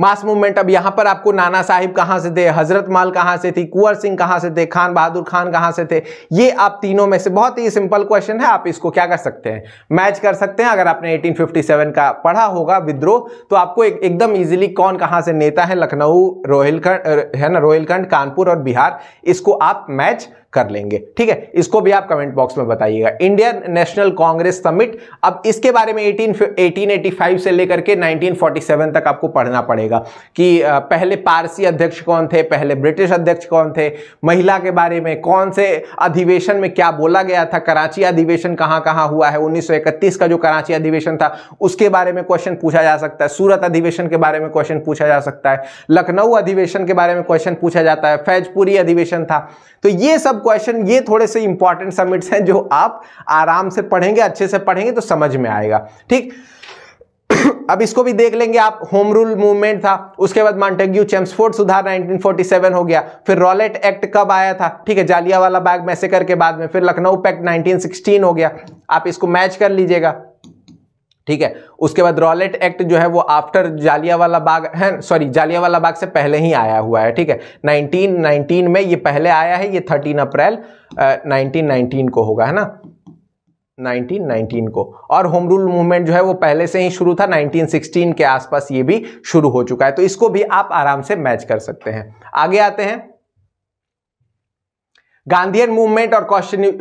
मास मूवमेंट अब यहां पर आपको नाना साहिब कहां से थे हजरत माल कहां से थी कुंवर सिंह कहां से थे खान बहादुर खान कहां से थे ये आप तीनों में से बहुत ही सिंपल क्वेश्चन है आप इसको क्या कर सकते हैं मैच कर सकते हैं अगर आपने 1857 का पढ़ा होगा विद्रोह तो आपको एक, एकदम इजीली कौन कहां से नेता है लखनऊ रोहिलखंड है ना रोहिलखंड कानपुर और बिहार इसको आप मैच कर लेंगे ठीक है इसको भी आप कमेंट बॉक्स में बताइएगा इंडियन नेशनल कांग्रेस समिट अब इसके बारे में 18 1885 से लेकर के 1947 तक आपको पढ़ना पड़ेगा कि पहले पारसी अध्यक्ष कौन थे पहले ब्रिटिश अध्यक्ष कौन थे महिला के बारे में कौन से अधिवेशन में क्या बोला गया था कराची अधिवेशन कहाँ कहाँ हुआ है उन्नीस का जो कराची अधिवेशन था उसके बारे में क्वेश्चन पूछा जा सकता है सूरत अधिवेशन के बारे में क्वेश्चन पूछा जा सकता है लखनऊ अधिवेशन के बारे में क्वेश्चन पूछा जाता है फैजपुरी अधिवेशन था तो ये सब क्वेश्चन ये थोड़े से इंपॉर्टेंट समिट्स हैं जो आप आराम से पढ़ेंगे अच्छे से पढ़ेंगे तो समझ में आएगा ठीक अब इसको भी देख लेंगे आप होम रूल मूवमेंट था उसके बाद मॉन्टेग्यू चेम्सफोर्ड सुधार 1947 हो गया फिर रॉलेट एक्ट कब आया था ठीक है जालिया वाला बाग मैसेकर के बाद में फिर लखनऊ पैक्ट 1916 हो गया आप इसको मैच कर लीजिएगा ठीक है उसके बाद रॉलेट एक्ट जो है वो आफ्टर जालियावाला बाग है सॉरी जालियावाला बाग से पहले ही आया हुआ है ठीक है 1919 में ये पहले आया है ये 13 अप्रैल 1919 को होगा है ना 1919 को और होम रूल मूवमेंट जो है वो पहले से ही शुरू था 1916 के आसपास ये भी शुरू हो चुका है तो इसको भी आप आराम से मैच कर सकते हैं आगे आते हैं गांधीयन मूवमेंट और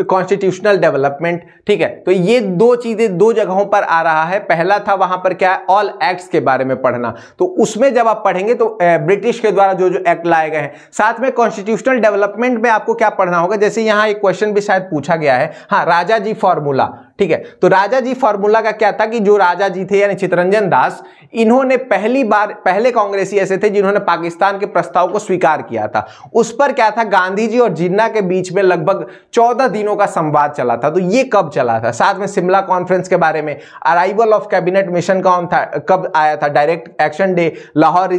कॉन्स्टिट्यूशनल डेवलपमेंट ठीक है तो ये दो चीजें दो जगहों पर आ रहा है पहला था वहां पर क्या है ऑल एक्ट्स के बारे में पढ़ना तो उसमें जब आप पढ़ेंगे तो ब्रिटिश के द्वारा जो जो एक्ट लाए गए हैं साथ में कॉन्स्टिट्यूशनल डेवलपमेंट में आपको क्या पढ़ना होगा जैसे यहां एक क्वेश्चन भी शायद पूछा गया है हाँ राजा जी फॉर्मूला ठीक है तो राजा जी फॉर्मूला का क्या था कि जो राजा जी थे यानी चितरंजन दास इन्होंने पहली बार पहले कांग्रेसी ऐसे थे जिन्होंने पाकिस्तान के प्रस्ताव को स्वीकार किया था उस पर क्या था गांधी जी और जिन्ना के बीच में लगभग चौदह दिनों का संवाद चला था तो ये कब चला था साथ में शिमला कॉन्फ्रेंस के बारे में अराइवल ऑफ कैबिनेट मिशन कौन था कब आया था direct action day Lahore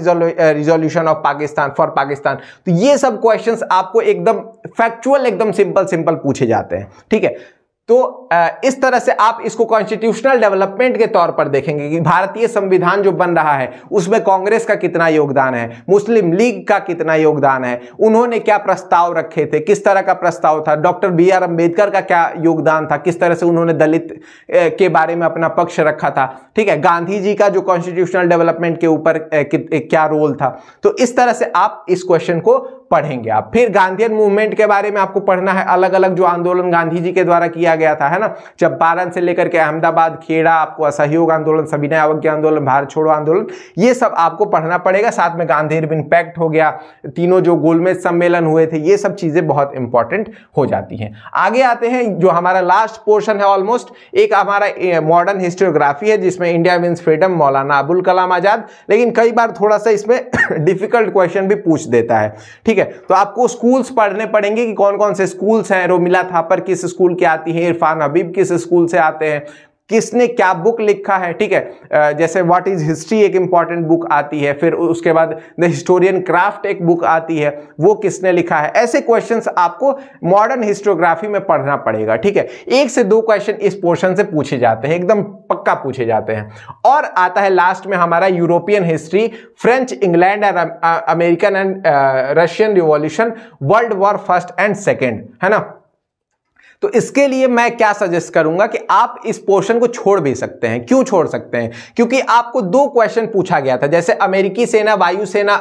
resolution of Pakistan for Pakistan तो ये सब क्वेश्चन आपको एकदम फैक्चुअल एकदम सिंपल सिंपल पूछे जाते हैं ठीक है तो इस तरह से आप इसको कॉन्स्टिट्यूशनल डेवलपमेंट के तौर पर देखेंगे कि भारतीय संविधान जो बन रहा है उसमें कांग्रेस का कितना योगदान है मुस्लिम लीग का कितना योगदान है उन्होंने क्या प्रस्ताव रखे थे किस तरह का प्रस्ताव था डॉक्टर बी आर अंबेडकर का क्या योगदान था किस तरह से उन्होंने दलित के बारे में अपना पक्ष रखा था ठीक है गांधी जी का जो कॉन्स्टिट्यूशनल डेवलपमेंट के ऊपर क्या रोल था तो इस तरह से आप इस क्वेश्चन को पढ़ेंगे आप फिर गांधीयन मूवमेंट के बारे में आपको पढ़ना है अलग अलग जो आंदोलन गांधी जी के द्वारा किया गया था है ना चंपारण से लेकर के अहमदाबाद खेड़ा आपको असहयोग आंदोलन सविनय अवज्ञा आंदोलन भारत छोड़ो आंदोलन ये सब आपको पढ़ना पड़ेगा साथ में गांधी पैक्ट हो गया तीनों जो गोलमेज सम्मेलन हुए थे ये सब चीजें बहुत इंपॉर्टेंट हो जाती हैं आगे आते हैं जो हमारा लास्ट पोर्शन है ऑलमोस्ट एक हमारा मॉडर्न हिस्टोग्राफी है जिसमें इंडिया मीन्स फ्रीडम मौलाना अबुल कलाम आजाद लेकिन कई बार थोड़ा सा इसमें डिफिकल्ट [coughs] क्वेश्चन भी पूछ देता है ठीक है है तो आपको स्कूल्स पढ़ने पड़ेंगे कि कौन कौन से स्कूल्स हैं रोमिला थापर किस स्कूल की आती है इरफान हबीब किस स्कूल से आते हैं किसने क्या बुक लिखा है ठीक है जैसे व्हाट इज हिस्ट्री एक इंपॉर्टेंट बुक आती है फिर उसके बाद द हिस्टोरियन क्राफ्ट एक बुक आती है वो किसने लिखा है ऐसे क्वेश्चंस आपको मॉडर्न हिस्टोग्राफी में पढ़ना पड़ेगा ठीक है एक से दो क्वेश्चन इस पोर्शन से पूछे जाते हैं एकदम पक्का पूछे जाते हैं और आता है लास्ट में हमारा European history French England and American and Russian revolution world war first and second है ना तो इसके लिए मैं क्या सजेस्ट करूंगा कि आप इस पोर्शन को छोड़ भी सकते हैं क्यों छोड़ सकते हैं क्योंकि आपको दो क्वेश्चन पूछा गया था जैसे अमेरिकी सेना वायुसेना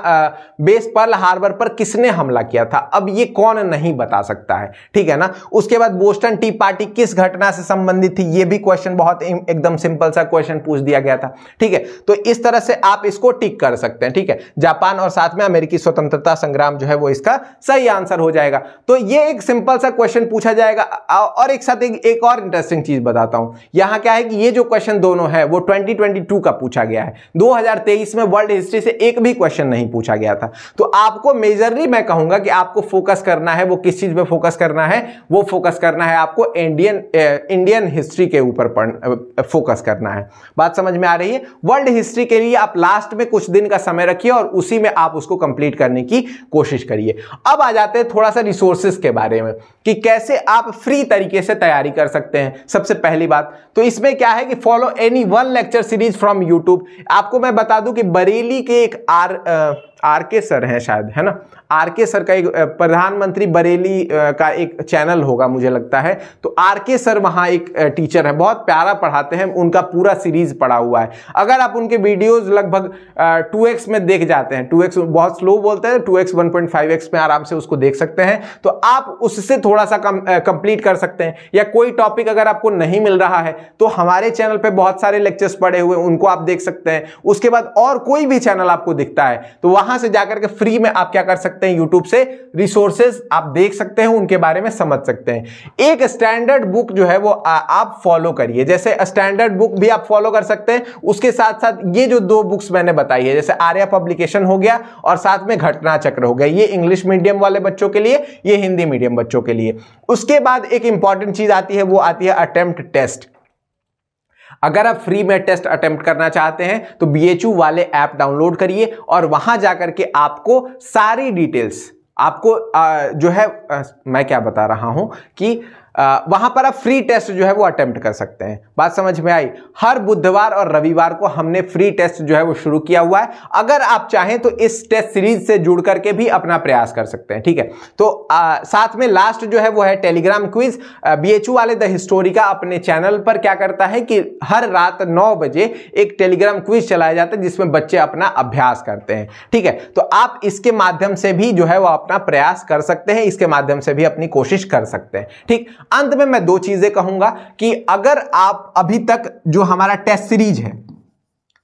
बेस पर्ल हार्बर पर किसने हमला किया था अब ये कौन नहीं बता सकता है ठीक है ना उसके बाद बोस्टन टी पार्टी किस घटना से संबंधित थी ये भी क्वेश्चन बहुत एकदम सिंपल सा क्वेश्चन पूछ दिया गया था ठीक है तो इस तरह से आप इसको टिक कर सकते हैं ठीक है जापान और साथ में अमेरिकी स्वतंत्रता संग्राम जो है वो इसका सही आंसर हो जाएगा तो ये एक सिंपल सा क्वेश्चन पूछा जाएगा और एक साथ एक, एक और इंटरेस्टिंग चीज़ बताता हूं यहां क्या है कि ये जो क्वेश्चन दोनों है वो 2022 का पूछा गया है 2023 में वर्ल्ड हिस्ट्री से एक भी क्वेश्चन नहीं पूछा गया था तो आपको मेजरली मैं कहूंगा कि आपको फोकस करना है वो किस चीज़ पर फोकस करना है वो फोकस करना है आपको इंडियन इंडियन हिस्ट्री के ऊपर फोकस करना है बात समझ में आ रही है वर्ल्ड हिस्ट्री के लिए आप लास्ट में कुछ दिन का समय रखिए और उसी में आप उसको कंप्लीट करने की कोशिश करिए अब आ जाते हैं थोड़ा सा रिसोर्सेस के बारे में कि कैसे आप फ्री इजी तरीके से तैयारी कर सकते हैं सबसे पहली बात तो इसमें क्या है कि follow any one lecture series from YouTube आपको मैं बता दूं कि बरेली के एक आर आ, आर के सर हैं शायद है ना आर के सर का एक प्रधानमंत्री बरेली का एक चैनल होगा मुझे लगता है तो आर के सर वहाँ एक टीचर है बहुत प्यारा पढ़ाते हैं उनका पूरा सीरीज पढ़ा हुआ है अगर आप उनके वीडियोज लगभग टू एक्स में देख जाते हैं टू एक्स बहुत स्लो बोलते हैं two X one point five X में आराम से उसको देख सकते हैं तो आप उससे थोड़ा सा कम कंप्लीट कर सकते हैं या कोई टॉपिक अगर आपको नहीं मिल रहा है तो हमारे चैनल पर बहुत सारे लेक्चर्स पड़े हुए उनको आप देख सकते हैं उसके बाद और कोई भी चैनल आपको दिखता है तो वहाँ वहां से जाकर के फ्री में आप क्या कर सकते हैं यूट्यूब से रिसोर्सेज आप देख सकते हैं उनके बारे में समझ सकते हैं एक स्टैंडर्ड बुक जो है वो आ, आप फॉलो करिए जैसे स्टैंडर्ड बुक भी आप फॉलो कर सकते हैं उसके साथ साथ ये जो दो बुक्स मैंने बताई है जैसे आर्या पब्लिकेशन हो गया और साथ में घटना चक्र हो गया ये इंग्लिश मीडियम वाले बच्चों के लिए ये हिंदी मीडियम बच्चों के लिए उसके बाद एक इंपॉर्टेंट चीज आती है वो आती है अटेम्प्ट टेस्ट अगर आप फ्री में टेस्ट अटेम्प्ट करना चाहते हैं तो बी वाले ऐप डाउनलोड करिए और वहां जाकर के आपको सारी डिटेल्स आपको जो है मैं क्या बता रहा हूं कि वहां पर आप फ्री टेस्ट जो है वो अटेम्प्ट कर सकते हैं बात समझ में आई हर बुधवार और रविवार को हमने फ्री टेस्ट जो है वो शुरू किया हुआ है अगर आप चाहें तो इस टेस्ट सीरीज से जुड़ करके भी अपना प्रयास कर सकते हैं ठीक है तो आ, साथ में लास्ट जो है वो है टेलीग्राम क्विज बी वाले द हिस्टोरिका अपने चैनल पर क्या करता है कि हर रात नौ बजे एक टेलीग्राम क्विज चलाया जाता है जिसमें बच्चे अपना अभ्यास करते हैं ठीक है तो आप इसके माध्यम से भी जो है वो अपना प्रयास कर सकते हैं इसके माध्यम से भी अपनी कोशिश कर सकते हैं ठीक अंत में मैं दो चीजें कहूंगा कि अगर आप अभी तक जो हमारा टेस्ट सीरीज है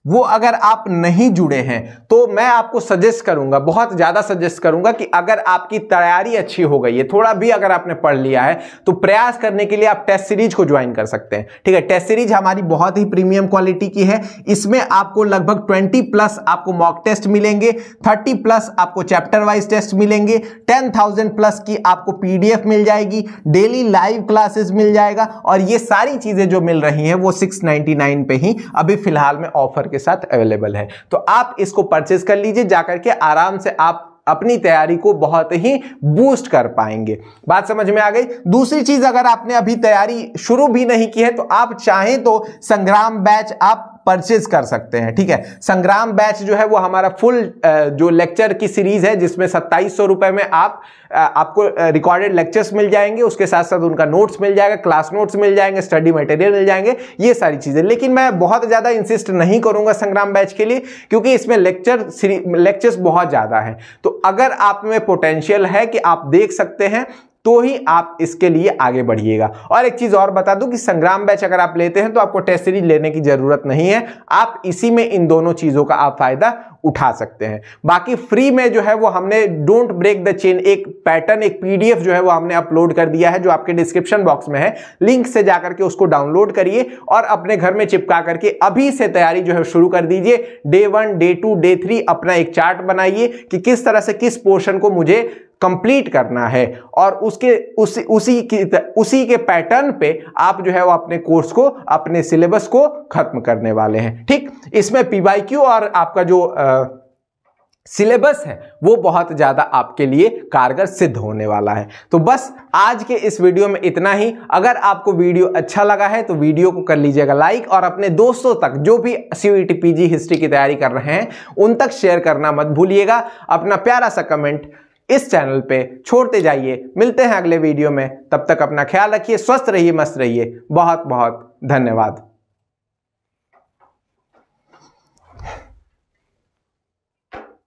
वो अगर आप नहीं जुड़े हैं तो मैं आपको सजेस्ट करूंगा बहुत ज़्यादा सजेस्ट करूंगा कि अगर आपकी तैयारी अच्छी हो गई है थोड़ा भी अगर आपने पढ़ लिया है तो प्रयास करने के लिए आप टेस्ट सीरीज को ज्वाइन कर सकते हैं ठीक है टेस्ट सीरीज हमारी बहुत ही प्रीमियम क्वालिटी की है इसमें आपको लगभग ट्वेंटी प्लस आपको मॉक टेस्ट मिलेंगे थर्टी प्लस आपको चैप्टर वाइज टेस्ट मिलेंगे टेन थाउजेंड प्लस की आपको पी मिल जाएगी डेली लाइव क्लासेस मिल जाएगा और ये सारी चीज़ें जो मिल रही हैं वो सिक्स नाइन पे ही अभी फिलहाल में ऑफर के आपके साथ अवेलेबल है तो आप इसको परचेज कर लीजिए जाकर के आराम से आप अपनी तैयारी को बहुत ही बूस्ट कर पाएंगे बात समझ में आ गई दूसरी चीज अगर आपने अभी तैयारी शुरू भी नहीं की है तो आप चाहें तो संग्राम बैच आप परचेज कर सकते हैं ठीक है संग्राम बैच जो है वो हमारा फुल जो लेक्चर की सीरीज है जिसमें सत्ताईस रुपए में आप आपको रिकॉर्डेड लेक्चर्स मिल जाएंगे उसके साथ साथ उनका नोट्स मिल जाएगा क्लास नोट्स मिल जाएंगे स्टडी मटेरियल मिल जाएंगे ये सारी चीज़ें लेकिन मैं बहुत ज़्यादा इंसिस्ट नहीं करूँगा संग्राम बैच के लिए क्योंकि इसमें लेक्चर लेक्चर्स बहुत ज़्यादा है तो अगर आप में पोटेंशियल है कि आप देख सकते हैं तो ही आप इसके लिए आगे बढ़िएगा और एक चीज़ और बता दूं कि संग्राम बैच अगर आप लेते हैं तो आपको टेस्ट सीरीज लेने की ज़रूरत नहीं है आप इसी में इन दोनों चीज़ों का आप फायदा उठा सकते हैं बाकी फ्री में जो है वो हमने डोंट ब्रेक द चेन एक पैटर्न एक पीडीएफ जो है वो हमने अपलोड कर दिया है जो आपके डिस्क्रिप्शन बॉक्स में है लिंक से जाकर के उसको डाउनलोड करिए और अपने घर में चिपका करके अभी से तैयारी जो है शुरू कर दीजिए day one day two day three अपना एक चार्ट बनाइए कि किस तरह से किस पोर्शन को मुझे कंप्लीट करना है और उसके उसी उसी की उसी के पैटर्न पे आप जो है वो अपने कोर्स को अपने सिलेबस को खत्म करने वाले हैं ठीक इसमें पीवाईक्यू और आपका जो आ, सिलेबस है वो बहुत ज़्यादा आपके लिए कारगर सिद्ध होने वाला है तो बस आज के इस वीडियो में इतना ही अगर आपको वीडियो अच्छा लगा है तो वीडियो को कर लीजिएगा लाइक और अपने दोस्तों तक जो भी सी यू हिस्ट्री की तैयारी कर रहे हैं उन तक शेयर करना मत भूलिएगा अपना प्यारा सा कमेंट इस चैनल पे छोड़ते जाइए मिलते हैं अगले वीडियो में तब तक अपना ख्याल रखिए स्वस्थ रहिए मस्त रहिए बहुत बहुत धन्यवाद